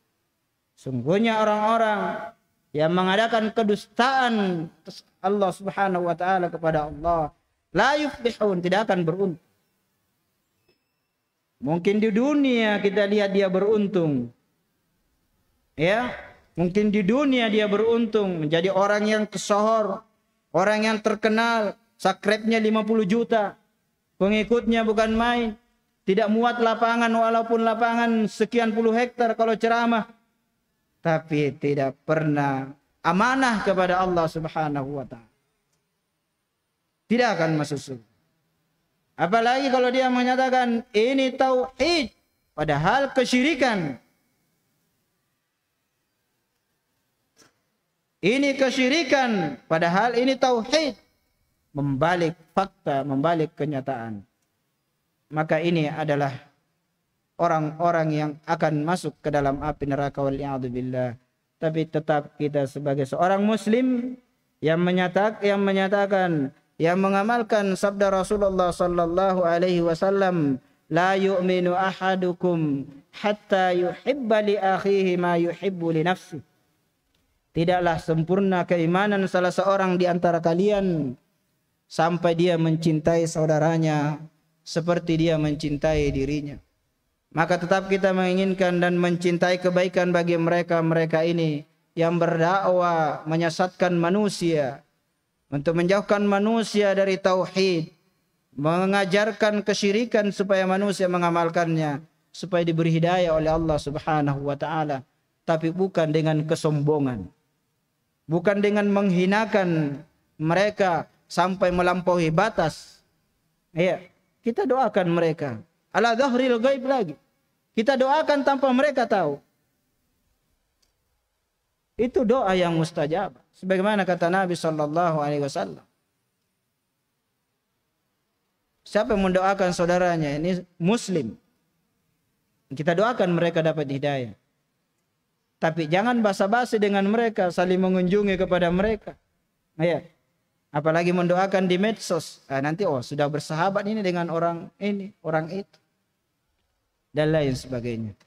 Sungguhnya orang-orang yang mengadakan kedustaan Allah Subhanahu wa taala kepada Allah la yuflihun tidak akan beruntung. Mungkin di dunia kita lihat dia beruntung. Ya, mungkin di dunia dia beruntung menjadi orang yang tersohor, orang yang terkenal, sakrepnya 50 juta, pengikutnya bukan main. Tidak muat lapangan walaupun lapangan sekian puluh hektar kalau ceramah. Tapi tidak pernah amanah kepada Allah subhanahu wa ta'ala. Tidak akan masuk surga. Apalagi kalau dia menyatakan ini tauhid. Padahal kesyirikan. Ini kesyirikan. Padahal ini tauhid. Membalik fakta, membalik kenyataan maka ini adalah orang-orang yang akan masuk ke dalam api neraka waliyadzubillah tapi tetap kita sebagai seorang muslim yang menyatak yang menyatakan yang mengamalkan sabda Rasulullah sallallahu alaihi wasallam la yu'minu ahadukum hatta yuhibba li akhihi ma yuhibbu li nafsi tidaklah sempurna keimanan salah seorang di antara kalian sampai dia mencintai saudaranya seperti dia mencintai dirinya. Maka tetap kita menginginkan dan mencintai kebaikan bagi mereka-mereka ini yang berdakwah menyesatkan manusia untuk menjauhkan manusia dari tauhid, mengajarkan kesyirikan supaya manusia mengamalkannya, supaya diberi hidayah oleh Allah Subhanahu wa taala, tapi bukan dengan kesombongan. Bukan dengan menghinakan mereka sampai melampaui batas. Iya. Kita doakan mereka. Ala dhahril gaib lagi. Kita doakan tanpa mereka tahu. Itu doa yang mustajab. Sebagaimana kata Nabi Shallallahu Alaihi Wasallam. Siapa yang mendoakan saudaranya ini Muslim. Kita doakan mereka dapat hidayah. Tapi jangan basa-basi dengan mereka, saling mengunjungi kepada mereka. Ya. Apalagi mendoakan di medsos. Nah, nanti oh sudah bersahabat ini dengan orang ini, orang itu. Dan lain sebagainya.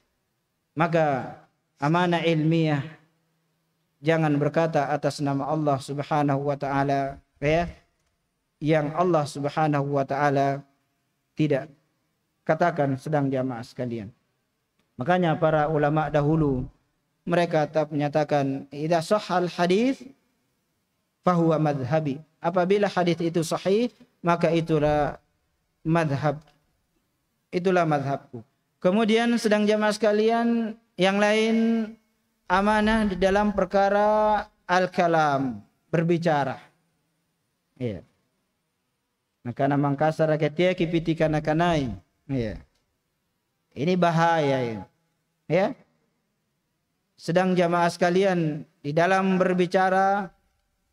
Maka amanah ilmiah jangan berkata atas nama Allah Subhanahu wa taala ya yang Allah Subhanahu wa taala tidak katakan sedang jamaah sekalian. Makanya para ulama dahulu mereka tetap menyatakan idza sahal hadis fahuwa madhhabi Apabila hadis itu sahih, maka itulah madhab. Itulah madhabku. Kemudian sedang jamaah sekalian yang lain amanah di dalam perkara al-kalam, berbicara. Iya. Nakana mangkasara ketia kipiti kanakanai. Iya. Ini bahaya ya. Sedang jamaah sekalian di dalam berbicara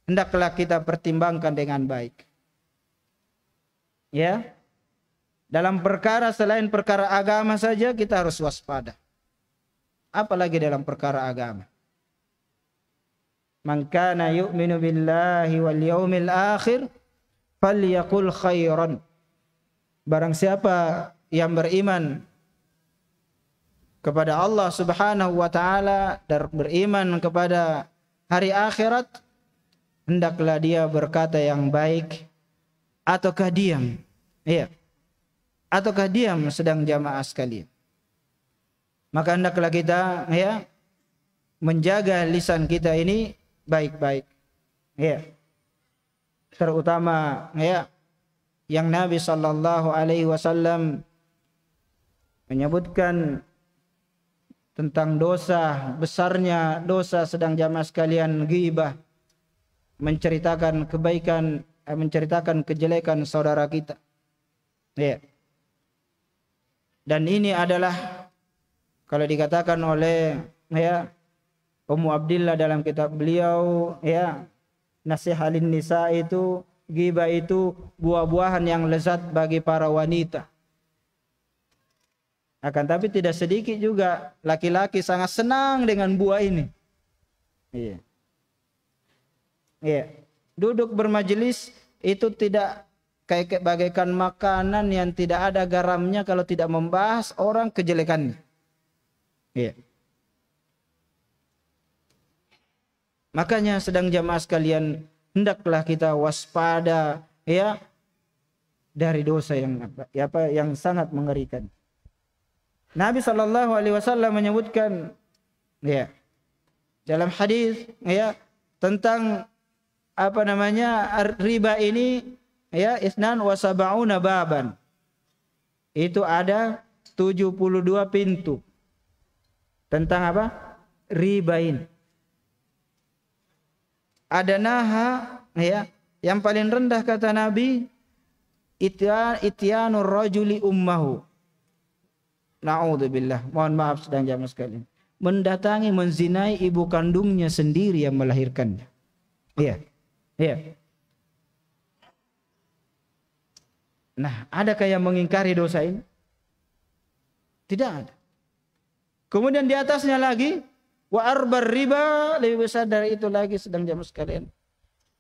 hendaklah kita pertimbangkan dengan baik. Ya. Dalam perkara selain perkara agama saja kita harus waspada. Apalagi dalam perkara agama. Man kana yu'minu billahi wal yaumil akhir falyakul khairan. Barang siapa yang beriman kepada Allah Subhanahu wa taala dan beriman kepada hari akhirat hendaklah dia berkata yang baik ataukah diam iya ataukah diam sedang jamaah sekalian maka hendaklah kita ya menjaga lisan kita ini baik-baik Iya, terutama ya yang Nabi sallallahu alaihi wasallam menyebutkan tentang dosa besarnya dosa sedang jamaah sekalian ghibah menceritakan kebaikan eh, menceritakan kejelekan saudara kita ya dan ini adalah kalau dikatakan oleh ya Ummu Abdillah dalam kitab beliau ya nasihalin nisa itu ghibah itu buah-buahan yang lezat bagi para wanita akan tapi tidak sedikit juga laki-laki sangat senang dengan buah ini iya yeah. Ya. Duduk bermajelis itu tidak kayak bagaikan makanan yang tidak ada garamnya kalau tidak membahas orang kejelekannya. Ya. Makanya sedang jamaah sekalian hendaklah kita waspada ya dari dosa yang apa, yang sangat mengerikan. Nabi Shallallahu Alaihi Wasallam menyebutkan ya dalam hadis ya tentang apa namanya riba ini ya isnan wasabauna baban. Itu ada 72 pintu tentang apa? Riba ini. Ada naha ya, yang paling rendah kata Nabi ityanu rajuli ummahu. naudzubillah Mohon maaf sedang jamaah sekali Mendatangi menzinai ibu kandungnya sendiri yang melahirkannya. Iya. Yeah. Iya. Nah, adakah yang mengingkari dosa ini? Tidak ada. Kemudian di atasnya lagi wa arbar riba lebih besar dari itu lagi sedang jam sekalian.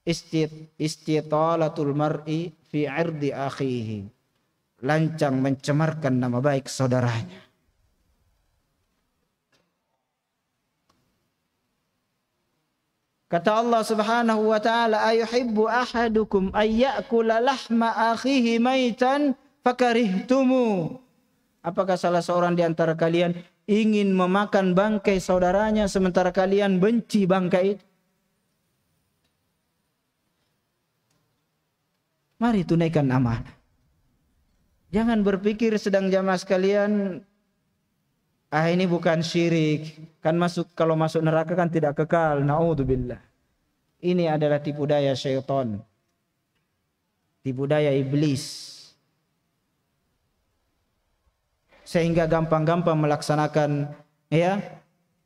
Istit istitalatul mar'i fi irdi akhihi. Lancang mencemarkan nama baik saudaranya. Kata Allah Subhanahu wa taala, "Ayuhibbu ahadukum ayyakula lahma akhihi maitan fakarihtumu?" Apakah salah seorang di antara kalian ingin memakan bangkai saudaranya sementara kalian benci bangkai itu? Mari tunaikan amanah. Jangan berpikir sedang jamaah sekalian ah ini bukan syirik kan masuk kalau masuk neraka kan tidak kekal naudzubillah ini adalah tipu daya syaitan tipu daya iblis sehingga gampang-gampang melaksanakan ya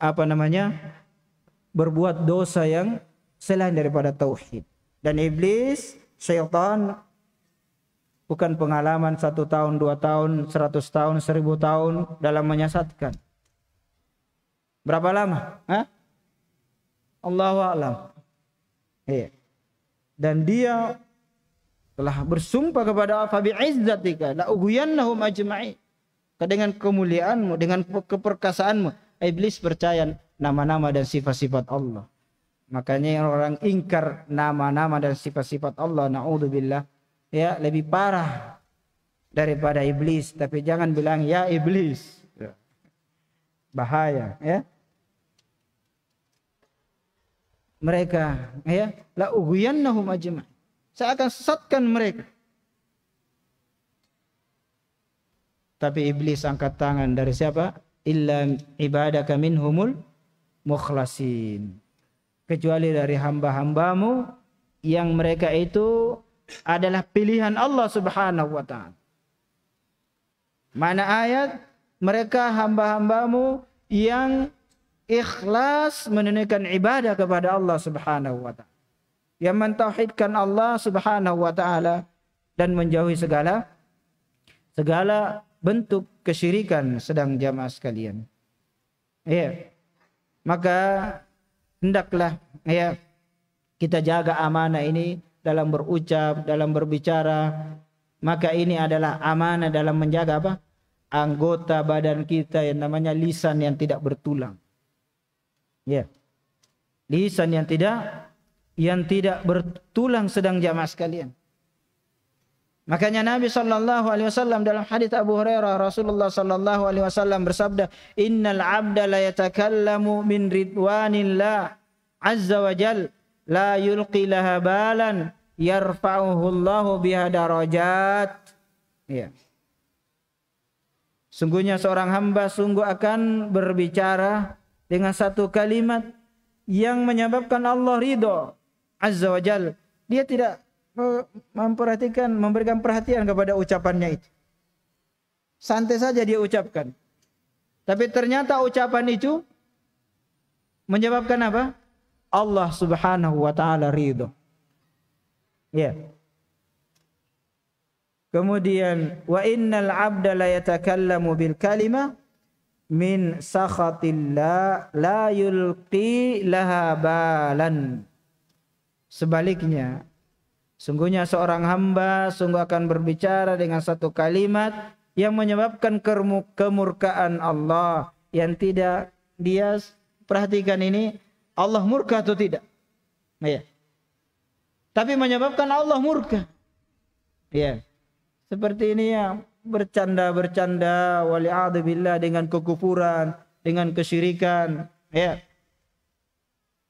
apa namanya berbuat dosa yang selain daripada tauhid dan iblis syaitan bukan pengalaman satu tahun, dua tahun, seratus tahun, seribu tahun dalam menyesatkan. Berapa lama? Hah? Allah alam. Iya. Dan dia telah bersumpah kepada Allah Nah la ughwiyannahum ajmai. Dengan kemuliaanmu, dengan keperkasaanmu, iblis percaya nama-nama dan sifat-sifat Allah. Makanya orang ingkar nama-nama dan sifat-sifat Allah, naudzubillah ya lebih parah daripada iblis tapi jangan bilang ya iblis ya. bahaya ya mereka ya la ughwiyannahum ajma'in saya akan sesatkan mereka tapi iblis angkat tangan dari siapa illa ibadaka minhumul mukhlasin kecuali dari hamba-hambamu yang mereka itu adalah pilihan Allah Subhanahu wa taala. Mana ayat mereka hamba-hambamu yang ikhlas menunaikan ibadah kepada Allah Subhanahu wa taala. Yang mentauhidkan Allah Subhanahu wa taala dan menjauhi segala segala bentuk kesyirikan sedang jamaah sekalian. Ya. Maka hendaklah ya kita jaga amanah ini dalam berucap, dalam berbicara, maka ini adalah amanah dalam menjaga apa? anggota badan kita yang namanya lisan yang tidak bertulang. Ya. Yeah. Lisan yang tidak yang tidak bertulang sedang jamaah sekalian. Makanya Nabi sallallahu alaihi wasallam dalam hadis Abu Hurairah Rasulullah sallallahu alaihi wasallam bersabda, "Innal 'abda la yatakallamu min ridwanillah azza wa jal la yulqi laha balan yarfa'uhullahu biha darajat ya Sungguhnya seorang hamba sungguh akan berbicara dengan satu kalimat yang menyebabkan Allah ridho azza wa Dia tidak memperhatikan, memberikan perhatian kepada ucapannya itu. Santai saja dia ucapkan. Tapi ternyata ucapan itu menyebabkan apa? Allah subhanahu wa ta'ala ridho. Ya. Yeah. Kemudian wa innal abda la yatakallamu bil kalima min sakhatillah la yulqi laha balan. Sebaliknya, sungguhnya seorang hamba sungguh akan berbicara dengan satu kalimat yang menyebabkan kemurkaan Allah yang tidak dia perhatikan ini Allah murka atau tidak. Nah, ya tapi menyebabkan Allah murka. Ya. Seperti ini ya bercanda-bercanda wali billah dengan kekufuran, dengan kesyirikan, ya.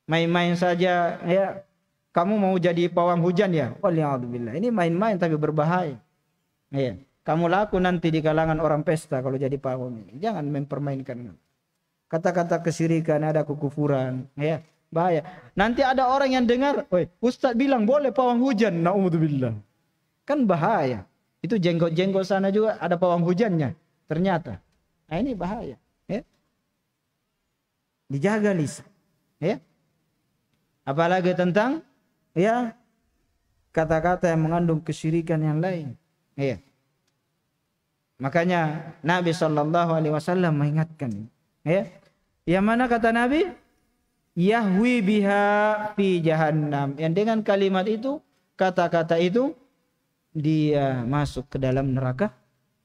Main-main saja, ya. Kamu mau jadi pawang hujan ya? wali billah. Ini main-main tapi berbahaya. Ya. Kamu laku nanti di kalangan orang pesta kalau jadi pawang ini. Jangan mempermainkan. Kata-kata kesyirikan ada kekufuran, ya bahaya. Nanti ada orang yang dengar, "Woi, ustaz bilang boleh pawang hujan." Nauzubillah. Kan bahaya. Itu jenggot-jenggot sana juga ada pawang hujannya ternyata. Nah, ini bahaya, ya. Dijaga lisan, ya. Apalagi tentang ya kata-kata yang mengandung kesyirikan yang lain. Ya. Makanya Nabi Shallallahu Alaihi Wasallam mengingatkan, ya. Yang mana kata Nabi? yahwi biha fi jahannam. Yang dengan kalimat itu, kata-kata itu dia masuk ke dalam neraka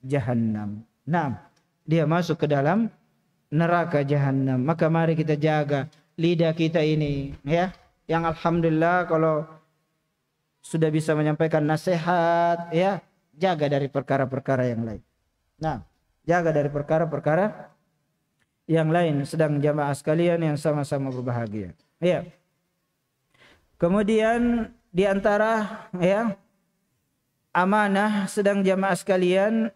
jahannam. Nah, dia masuk ke dalam neraka jahannam. Maka mari kita jaga lidah kita ini ya. Yang alhamdulillah kalau sudah bisa menyampaikan nasihat ya, jaga dari perkara-perkara yang lain. Nah, jaga dari perkara-perkara yang lain sedang jamaah sekalian yang sama-sama berbahagia. Ya. Kemudian di antara ya amanah sedang jamaah sekalian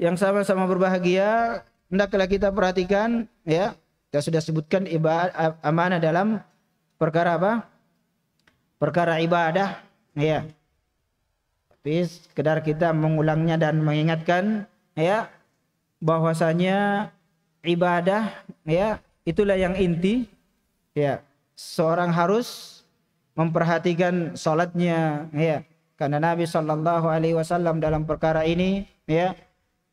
yang sama-sama berbahagia hendaklah kita perhatikan ya kita sudah sebutkan ibadah amanah dalam perkara apa? Perkara ibadah ya. Tapi sekedar kita mengulangnya dan mengingatkan ya bahwasanya ibadah ya itulah yang inti ya seorang harus memperhatikan salatnya ya karena Nabi Shallallahu Alaihi Wasallam dalam perkara ini ya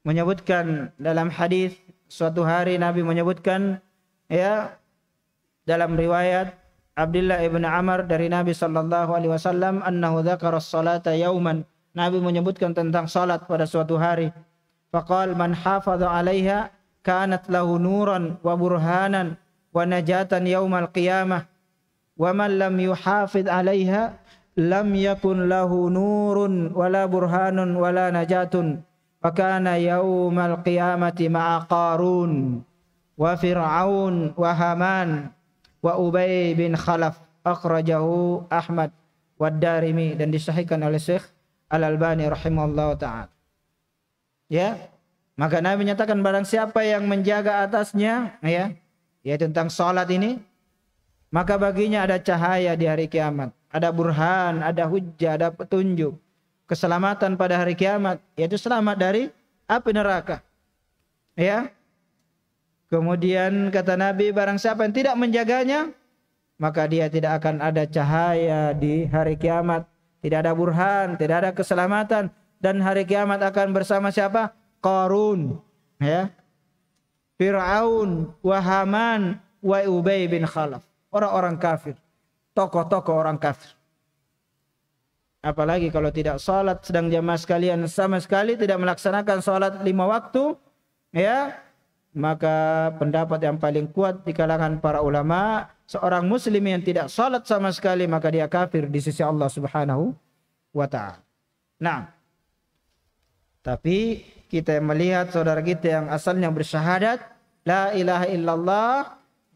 menyebutkan dalam hadis suatu hari Nabi menyebutkan ya dalam riwayat Abdullah ibn Amr dari Nabi Shallallahu Alaihi Wasallam annahu dzakara salata yauman Nabi menyebutkan tentang salat pada suatu hari faqal man hafadha alaiha kanat lahu nuran wa burhanan wa najatan yaumal qiyamah wa man lam yuhafid 'alaiha lam yakun lahu nurun wala burhanun wala najatun wa kana yaumal qiyamati ma'a qarun wa fir'aun wa haman wa ubay bin khalaf akhrajahu Ahmad wa dan disahihkan oleh Syekh Al Albani rahimallahu taala ya maka Nabi menyatakan barang siapa yang menjaga atasnya ya, ya tentang salat ini, maka baginya ada cahaya di hari kiamat, ada burhan, ada hujah, ada petunjuk, keselamatan pada hari kiamat, yaitu selamat dari api neraka. Ya. Kemudian kata Nabi barang siapa yang tidak menjaganya, maka dia tidak akan ada cahaya di hari kiamat, tidak ada burhan, tidak ada keselamatan dan hari kiamat akan bersama siapa? Qarun ya Fir'aun wa Haman wa Ubay bin Khalaf orang-orang kafir tokoh-tokoh orang kafir apalagi kalau tidak salat sedang jamaah sekalian sama sekali tidak melaksanakan salat lima waktu ya maka pendapat yang paling kuat di kalangan para ulama seorang muslim yang tidak salat sama sekali maka dia kafir di sisi Allah Subhanahu wa taala. Nah, tapi kita melihat saudara kita yang asalnya bersyahadat la ilaha illallah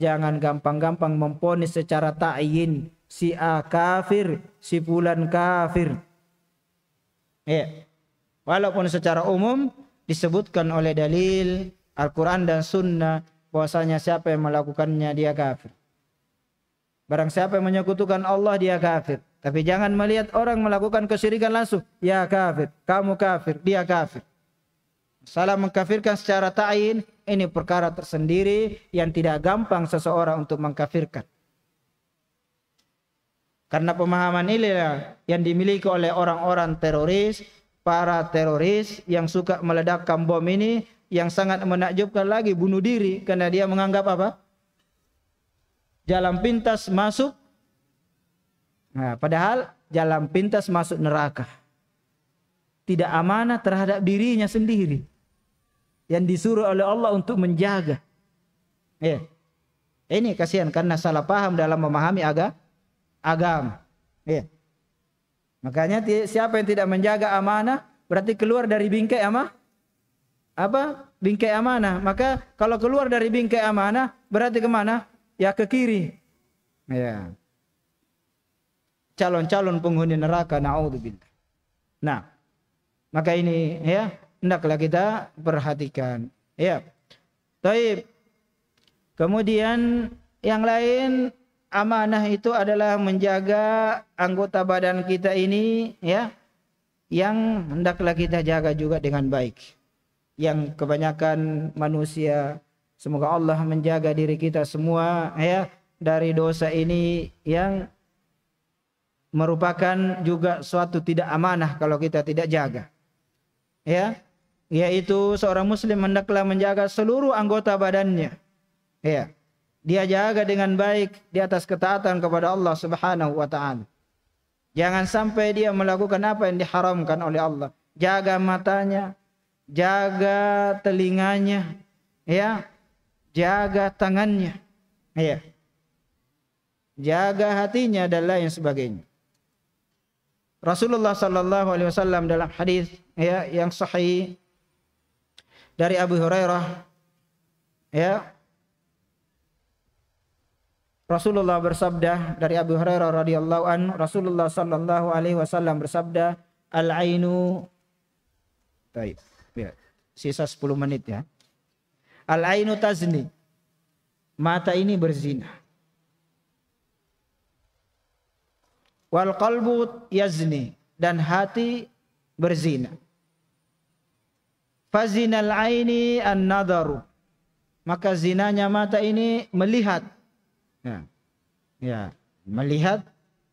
jangan gampang-gampang memponis secara ta'yin si A kafir si fulan kafir ya yeah. walaupun secara umum disebutkan oleh dalil Al-Qur'an dan sunnah bahwasanya siapa yang melakukannya dia kafir barang siapa yang menyekutukan Allah dia kafir tapi jangan melihat orang melakukan kesyirikan langsung. Ya kafir, kamu kafir, dia kafir. Salah mengkafirkan secara ta'in ini perkara tersendiri yang tidak gampang seseorang untuk mengkafirkan. Karena pemahaman ini yang dimiliki oleh orang-orang teroris, para teroris yang suka meledakkan bom ini yang sangat menakjubkan lagi bunuh diri karena dia menganggap apa? Jalan pintas masuk Nah, padahal jalan pintas masuk neraka. Tidak amanah terhadap dirinya sendiri yang disuruh oleh Allah untuk menjaga. Ya. Ini kasihan karena salah paham dalam memahami aga, agama. Ya. Makanya siapa yang tidak menjaga amanah berarti keluar dari bingkai ama apa? Bingkai amanah. Maka kalau keluar dari bingkai amanah berarti kemana? Ya ke kiri. Ya. Calon-calon penghuni neraka naudzubillah. Nah, maka ini ya hendaklah kita perhatikan. Ya. Taib. Kemudian yang lain amanah itu adalah menjaga anggota badan kita ini ya yang hendaklah kita jaga juga dengan baik. Yang kebanyakan manusia semoga Allah menjaga diri kita semua ya dari dosa ini yang merupakan juga suatu tidak amanah kalau kita tidak jaga. Ya yaitu seorang muslim hendaklah menjaga seluruh anggota badannya. Ya. Dia jaga dengan baik di atas ketaatan kepada Allah Subhanahu wa taala. Jangan sampai dia melakukan apa yang diharamkan oleh Allah. Jaga matanya, jaga telinganya, ya. Jaga tangannya. Ya. Jaga hatinya dan lain sebagainya. Rasulullah sallallahu alaihi wasallam dalam hadis ya yang sahih dari Abu Hurairah ya Rasulullah bersabda dari Abu Hurairah radhiyallahu an Rasulullah sallallahu alaihi wasallam bersabda al ainu baik Ya. Sisa 10 menit ya. Al ainu tazni. Mata ini berzina. Wal qalbu yazni dan hati berzina. Fazinal aini an-nadaru. Maka zinanya mata ini melihat. Ya. ya, melihat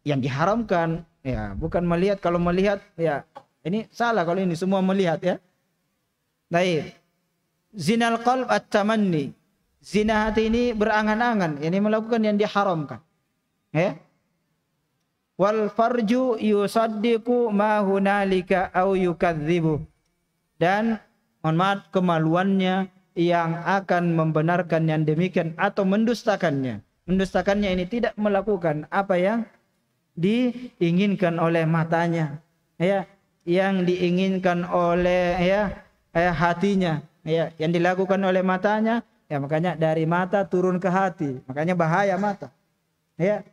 yang diharamkan. Ya, bukan melihat kalau melihat ya ini salah kalau ini semua melihat ya. Baik. Zinal qalb at-tamanni. Zina hati ini berangan-angan, ini melakukan yang diharamkan. Ya. Wal farju yusaddiku ma hunalika au yukadzibu. Dan mohon maaf kemaluannya yang akan membenarkan yang demikian atau mendustakannya. Mendustakannya ini tidak melakukan apa yang diinginkan oleh matanya, ya, yang diinginkan oleh ya, ya hatinya, ya, yang dilakukan oleh matanya, ya makanya dari mata turun ke hati, makanya bahaya mata, ya.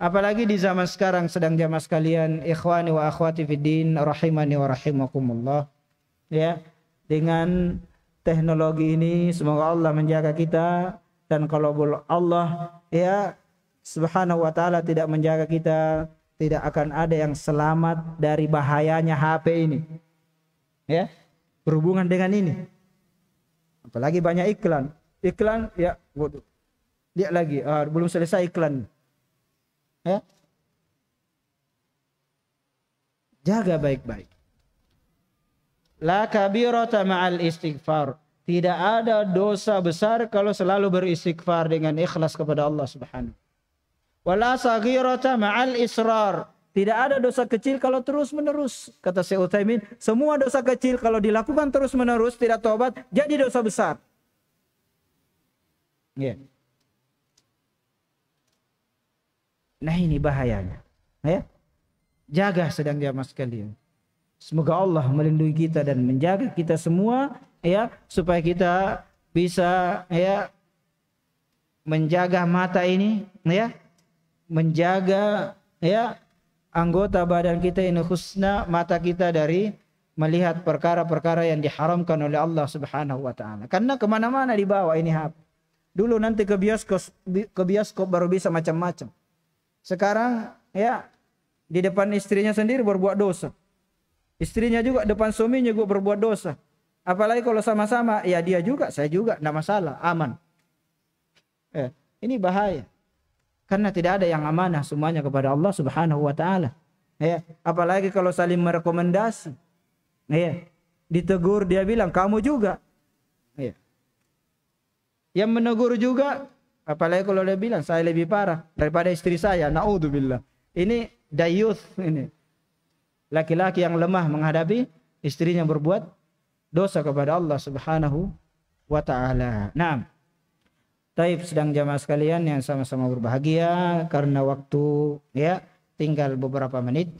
Apalagi di zaman sekarang sedang jamaah sekalian ikhwani wa akhwati fiddin rahimani wa rahimakumullah ya dengan teknologi ini semoga Allah menjaga kita dan kalau Allah ya subhanahu wa taala tidak menjaga kita tidak akan ada yang selamat dari bahayanya HP ini ya berhubungan dengan ini apalagi banyak iklan iklan ya waduh lihat lagi uh, belum selesai iklan ya jaga baik-baik La kabirata ma'al istighfar. Tidak ada dosa besar kalau selalu beristighfar dengan ikhlas kepada Allah Subhanahu. Wala saghirata ma'al israr. Tidak ada dosa kecil kalau terus-menerus. Kata Syekh Utsaimin, semua dosa kecil kalau dilakukan terus-menerus tidak tobat jadi dosa besar. Ya. Yeah. Nah ini bahayanya. Ya. Jaga sedang jamaah sekalian. Semoga Allah melindungi kita dan menjaga kita semua ya supaya kita bisa ya menjaga mata ini ya menjaga ya anggota badan kita ini khusna mata kita dari melihat perkara-perkara yang diharamkan oleh Allah Subhanahu wa taala. Karena kemana mana dibawa ini HP. Dulu nanti ke bioskop ke bioskop baru bisa macam-macam. Sekarang ya di depan istrinya sendiri berbuat dosa. Istrinya juga depan suaminya gue berbuat dosa. Apalagi kalau sama-sama, ya dia juga, saya juga, tidak masalah, aman. Eh, ini bahaya. Karena tidak ada yang amanah semuanya kepada Allah Subhanahu wa taala. Eh, apalagi kalau saling merekomendasi. Eh, ditegur dia bilang kamu juga. Eh, yang menegur juga apalagi kalau dia bilang saya lebih parah daripada istri saya. naudzubillah Ini dayuth ini laki-laki yang lemah menghadapi istrinya berbuat dosa kepada Allah Subhanahu wa taala. Naam. Taib sedang jamaah sekalian yang sama-sama berbahagia karena waktu ya tinggal beberapa menit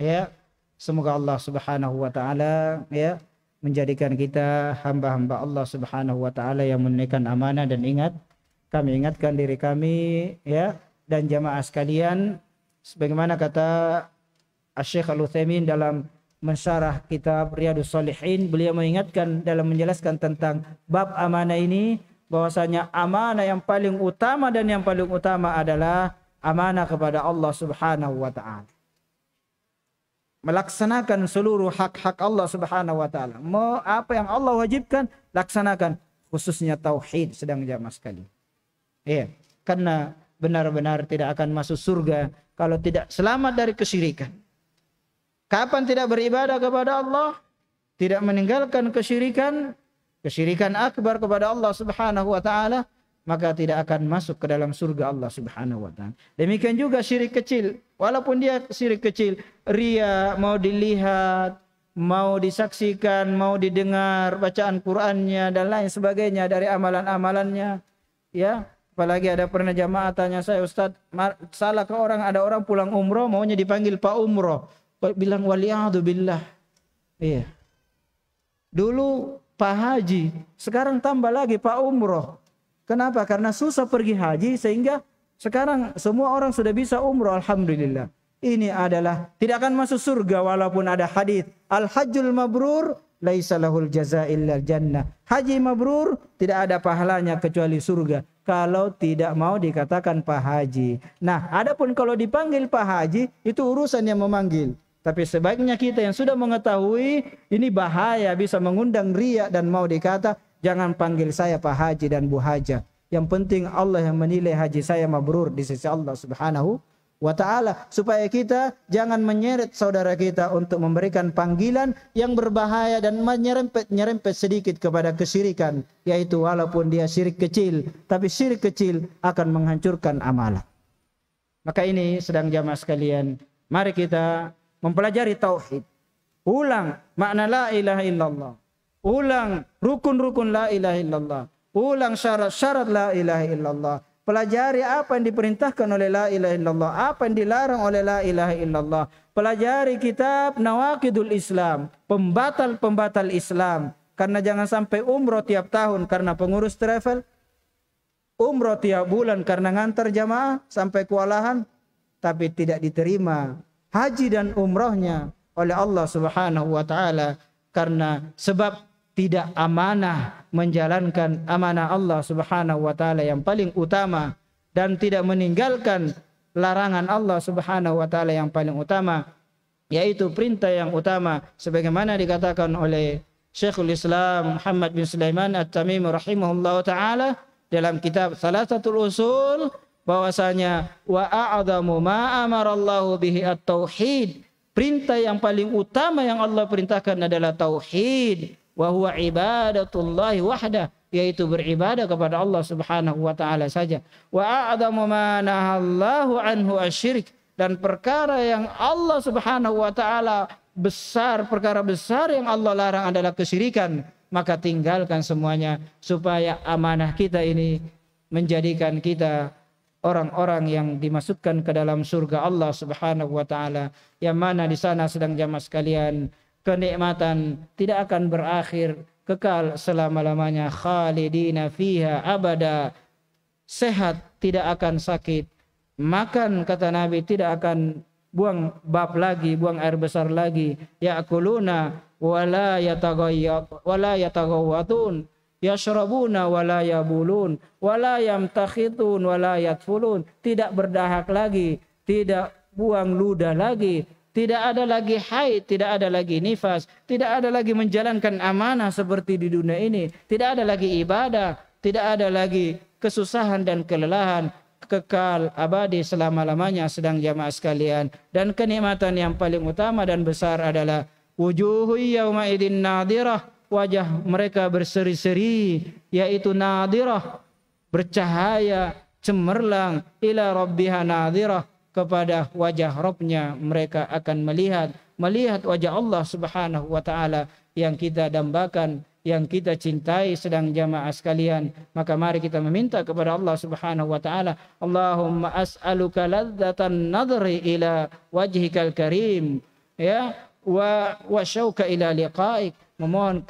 ya semoga Allah Subhanahu wa taala ya menjadikan kita hamba-hamba Allah Subhanahu wa taala yang menunaikan amanah dan ingat kami ingatkan diri kami ya dan jamaah sekalian sebagaimana kata Syekh Al-Utsaimin dalam mensyarah kitab Riyadus Salihin beliau mengingatkan dalam menjelaskan tentang bab amanah ini bahwasanya amanah yang paling utama dan yang paling utama adalah amanah kepada Allah Subhanahu wa taala. Melaksanakan seluruh hak-hak Allah Subhanahu wa taala. Apa yang Allah wajibkan laksanakan khususnya tauhid sedang jamaah sekali. Iya, karena benar-benar tidak akan masuk surga kalau tidak selamat dari kesyirikan. Kapan tidak beribadah kepada Allah? Tidak meninggalkan kesyirikan, kesyirikan akbar kepada Allah Subhanahu wa taala, maka tidak akan masuk ke dalam surga Allah Subhanahu wa taala. Demikian juga syirik kecil, walaupun dia syirik kecil, ria mau dilihat, mau disaksikan, mau didengar bacaan Qur'annya dan lain sebagainya dari amalan-amalannya, ya. Apalagi ada pernah jamaah tanya saya, Ustaz, salah ke orang, ada orang pulang umroh, maunya dipanggil Pak Umroh bilang waliyahdubillah. Iya. Dulu Pak Haji, sekarang tambah lagi Pak Umroh. Kenapa? Karena susah pergi haji sehingga sekarang semua orang sudah bisa umroh alhamdulillah. Ini adalah tidak akan masuk surga walaupun ada hadis al hajjul mabrur laisa lahul jaza illa jannah. Haji mabrur tidak ada pahalanya kecuali surga kalau tidak mau dikatakan Pak Haji. Nah, adapun kalau dipanggil Pak Haji itu urusan yang memanggil. Tapi sebaiknya kita yang sudah mengetahui ini bahaya bisa mengundang riak dan mau dikata jangan panggil saya Pak Haji dan Bu Haja. Yang penting Allah yang menilai haji saya mabrur di sisi Allah Subhanahu wa taala supaya kita jangan menyeret saudara kita untuk memberikan panggilan yang berbahaya dan menyerempet-nyerempet sedikit kepada kesyirikan yaitu walaupun dia syirik kecil tapi syirik kecil akan menghancurkan amalan. Maka ini sedang jamaah sekalian, mari kita mempelajari tauhid. Ulang makna la ilaha illallah. Ulang rukun-rukun la ilaha illallah. Ulang syarat-syarat la ilaha illallah. Pelajari apa yang diperintahkan oleh la ilaha illallah, apa yang dilarang oleh la ilaha illallah. Pelajari kitab Nawakidul Islam, pembatal-pembatal Islam. Karena jangan sampai umroh tiap tahun karena pengurus travel. Umroh tiap bulan karena ngantar jamaah sampai kewalahan. Tapi tidak diterima haji dan umrohnya oleh Allah Subhanahu wa taala karena sebab tidak amanah menjalankan amanah Allah Subhanahu wa taala yang paling utama dan tidak meninggalkan larangan Allah Subhanahu wa taala yang paling utama yaitu perintah yang utama sebagaimana dikatakan oleh Syekhul Islam Muhammad bin Sulaiman At-Tamimi rahimahullahu taala dalam kitab satu Usul bahwasanya wa a'zamu ma amarallahu bihi at-tauhid. Perintah yang paling utama yang Allah perintahkan adalah tauhid wa huwa ibadatullahi wahda yaitu beribadah kepada Allah Subhanahu wa taala saja. Wa a'zamu ma nahallahu anhu asyirik dan perkara yang Allah Subhanahu wa taala besar perkara besar yang Allah larang adalah kesyirikan maka tinggalkan semuanya supaya amanah kita ini menjadikan kita orang-orang yang dimasukkan ke dalam surga Allah Subhanahu wa taala yang mana di sana sedang jamaah sekalian kenikmatan tidak akan berakhir kekal selama-lamanya khalidina fiha abada sehat tidak akan sakit makan kata Nabi tidak akan buang bab lagi, buang air besar lagi. Ya'kuluna wala yataghayya wala yataghawwatun yashrabuna wala yabulun wala yamtakhitun wala yatfulun tidak berdahak lagi tidak buang ludah lagi tidak ada lagi haid, tidak ada lagi nifas, tidak ada lagi menjalankan amanah seperti di dunia ini, tidak ada lagi ibadah, tidak ada lagi kesusahan dan kelelahan, kekal abadi selama-lamanya sedang jamaah sekalian dan kenikmatan yang paling utama dan besar adalah wujuhu yauma idin nadirah wajah mereka berseri-seri yaitu nadirah bercahaya cemerlang ila rabbiha nadirah kepada wajah Robnya mereka akan melihat melihat wajah Allah Subhanahu wa taala yang kita dambakan yang kita cintai sedang jamaah sekalian maka mari kita meminta kepada Allah Subhanahu wa taala Allahumma as'aluka ladzatan nadri ila wajhikal karim ya wa wa syauka ila liqaik memohon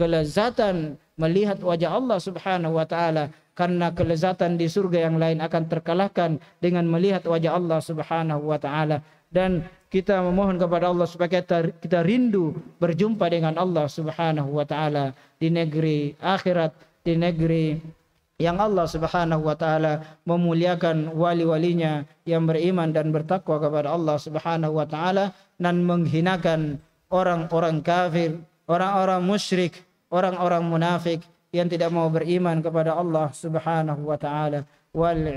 kelezatan melihat wajah Allah Subhanahu wa taala karena kelezatan di surga yang lain akan terkalahkan dengan melihat wajah Allah Subhanahu wa taala dan kita memohon kepada Allah supaya kita, kita rindu berjumpa dengan Allah Subhanahu wa taala di negeri akhirat di negeri yang Allah Subhanahu wa taala memuliakan wali-walinya yang beriman dan bertakwa kepada Allah Subhanahu wa taala dan menghinakan orang-orang kafir orang-orang musyrik, orang-orang munafik yang tidak mau beriman kepada Allah Subhanahu wa taala. Wal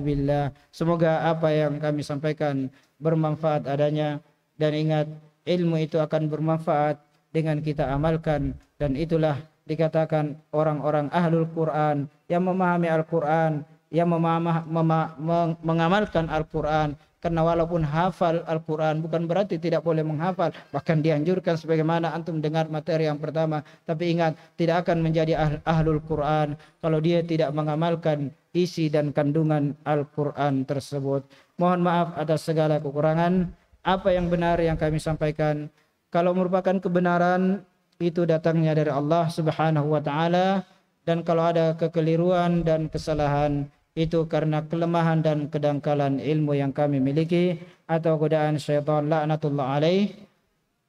billah. Semoga apa yang kami sampaikan bermanfaat adanya dan ingat ilmu itu akan bermanfaat dengan kita amalkan dan itulah dikatakan orang-orang ahlul Quran yang memahami Al-Quran yang memamah, mema, mengamalkan Al-Quran karena walaupun hafal Al-Quran bukan berarti tidak boleh menghafal bahkan dianjurkan sebagaimana antum dengar materi yang pertama tapi ingat tidak akan menjadi ahl ahlul Quran kalau dia tidak mengamalkan isi dan kandungan Al-Quran tersebut mohon maaf atas segala kekurangan apa yang benar yang kami sampaikan kalau merupakan kebenaran itu datangnya dari Allah Subhanahu wa taala dan kalau ada kekeliruan dan kesalahan itu karena kelemahan dan kedangkalan ilmu yang kami miliki atau godaan syaitan laknatullah alaih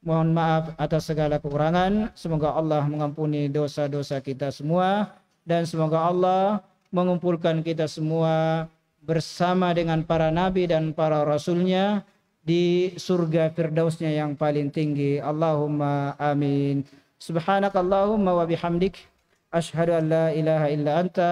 mohon maaf atas segala kekurangan semoga Allah mengampuni dosa-dosa kita semua dan semoga Allah mengumpulkan kita semua bersama dengan para nabi dan para rasulnya di surga firdausnya yang paling tinggi Allahumma amin subhanakallahumma wa bihamdik asyhadu an la ilaha illa anta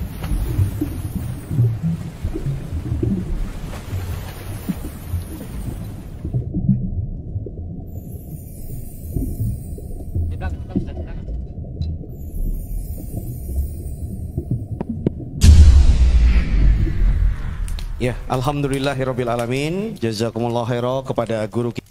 Ya, alhamdulillahirabbil alamin. Jazakumullah khaira kepada guru kita.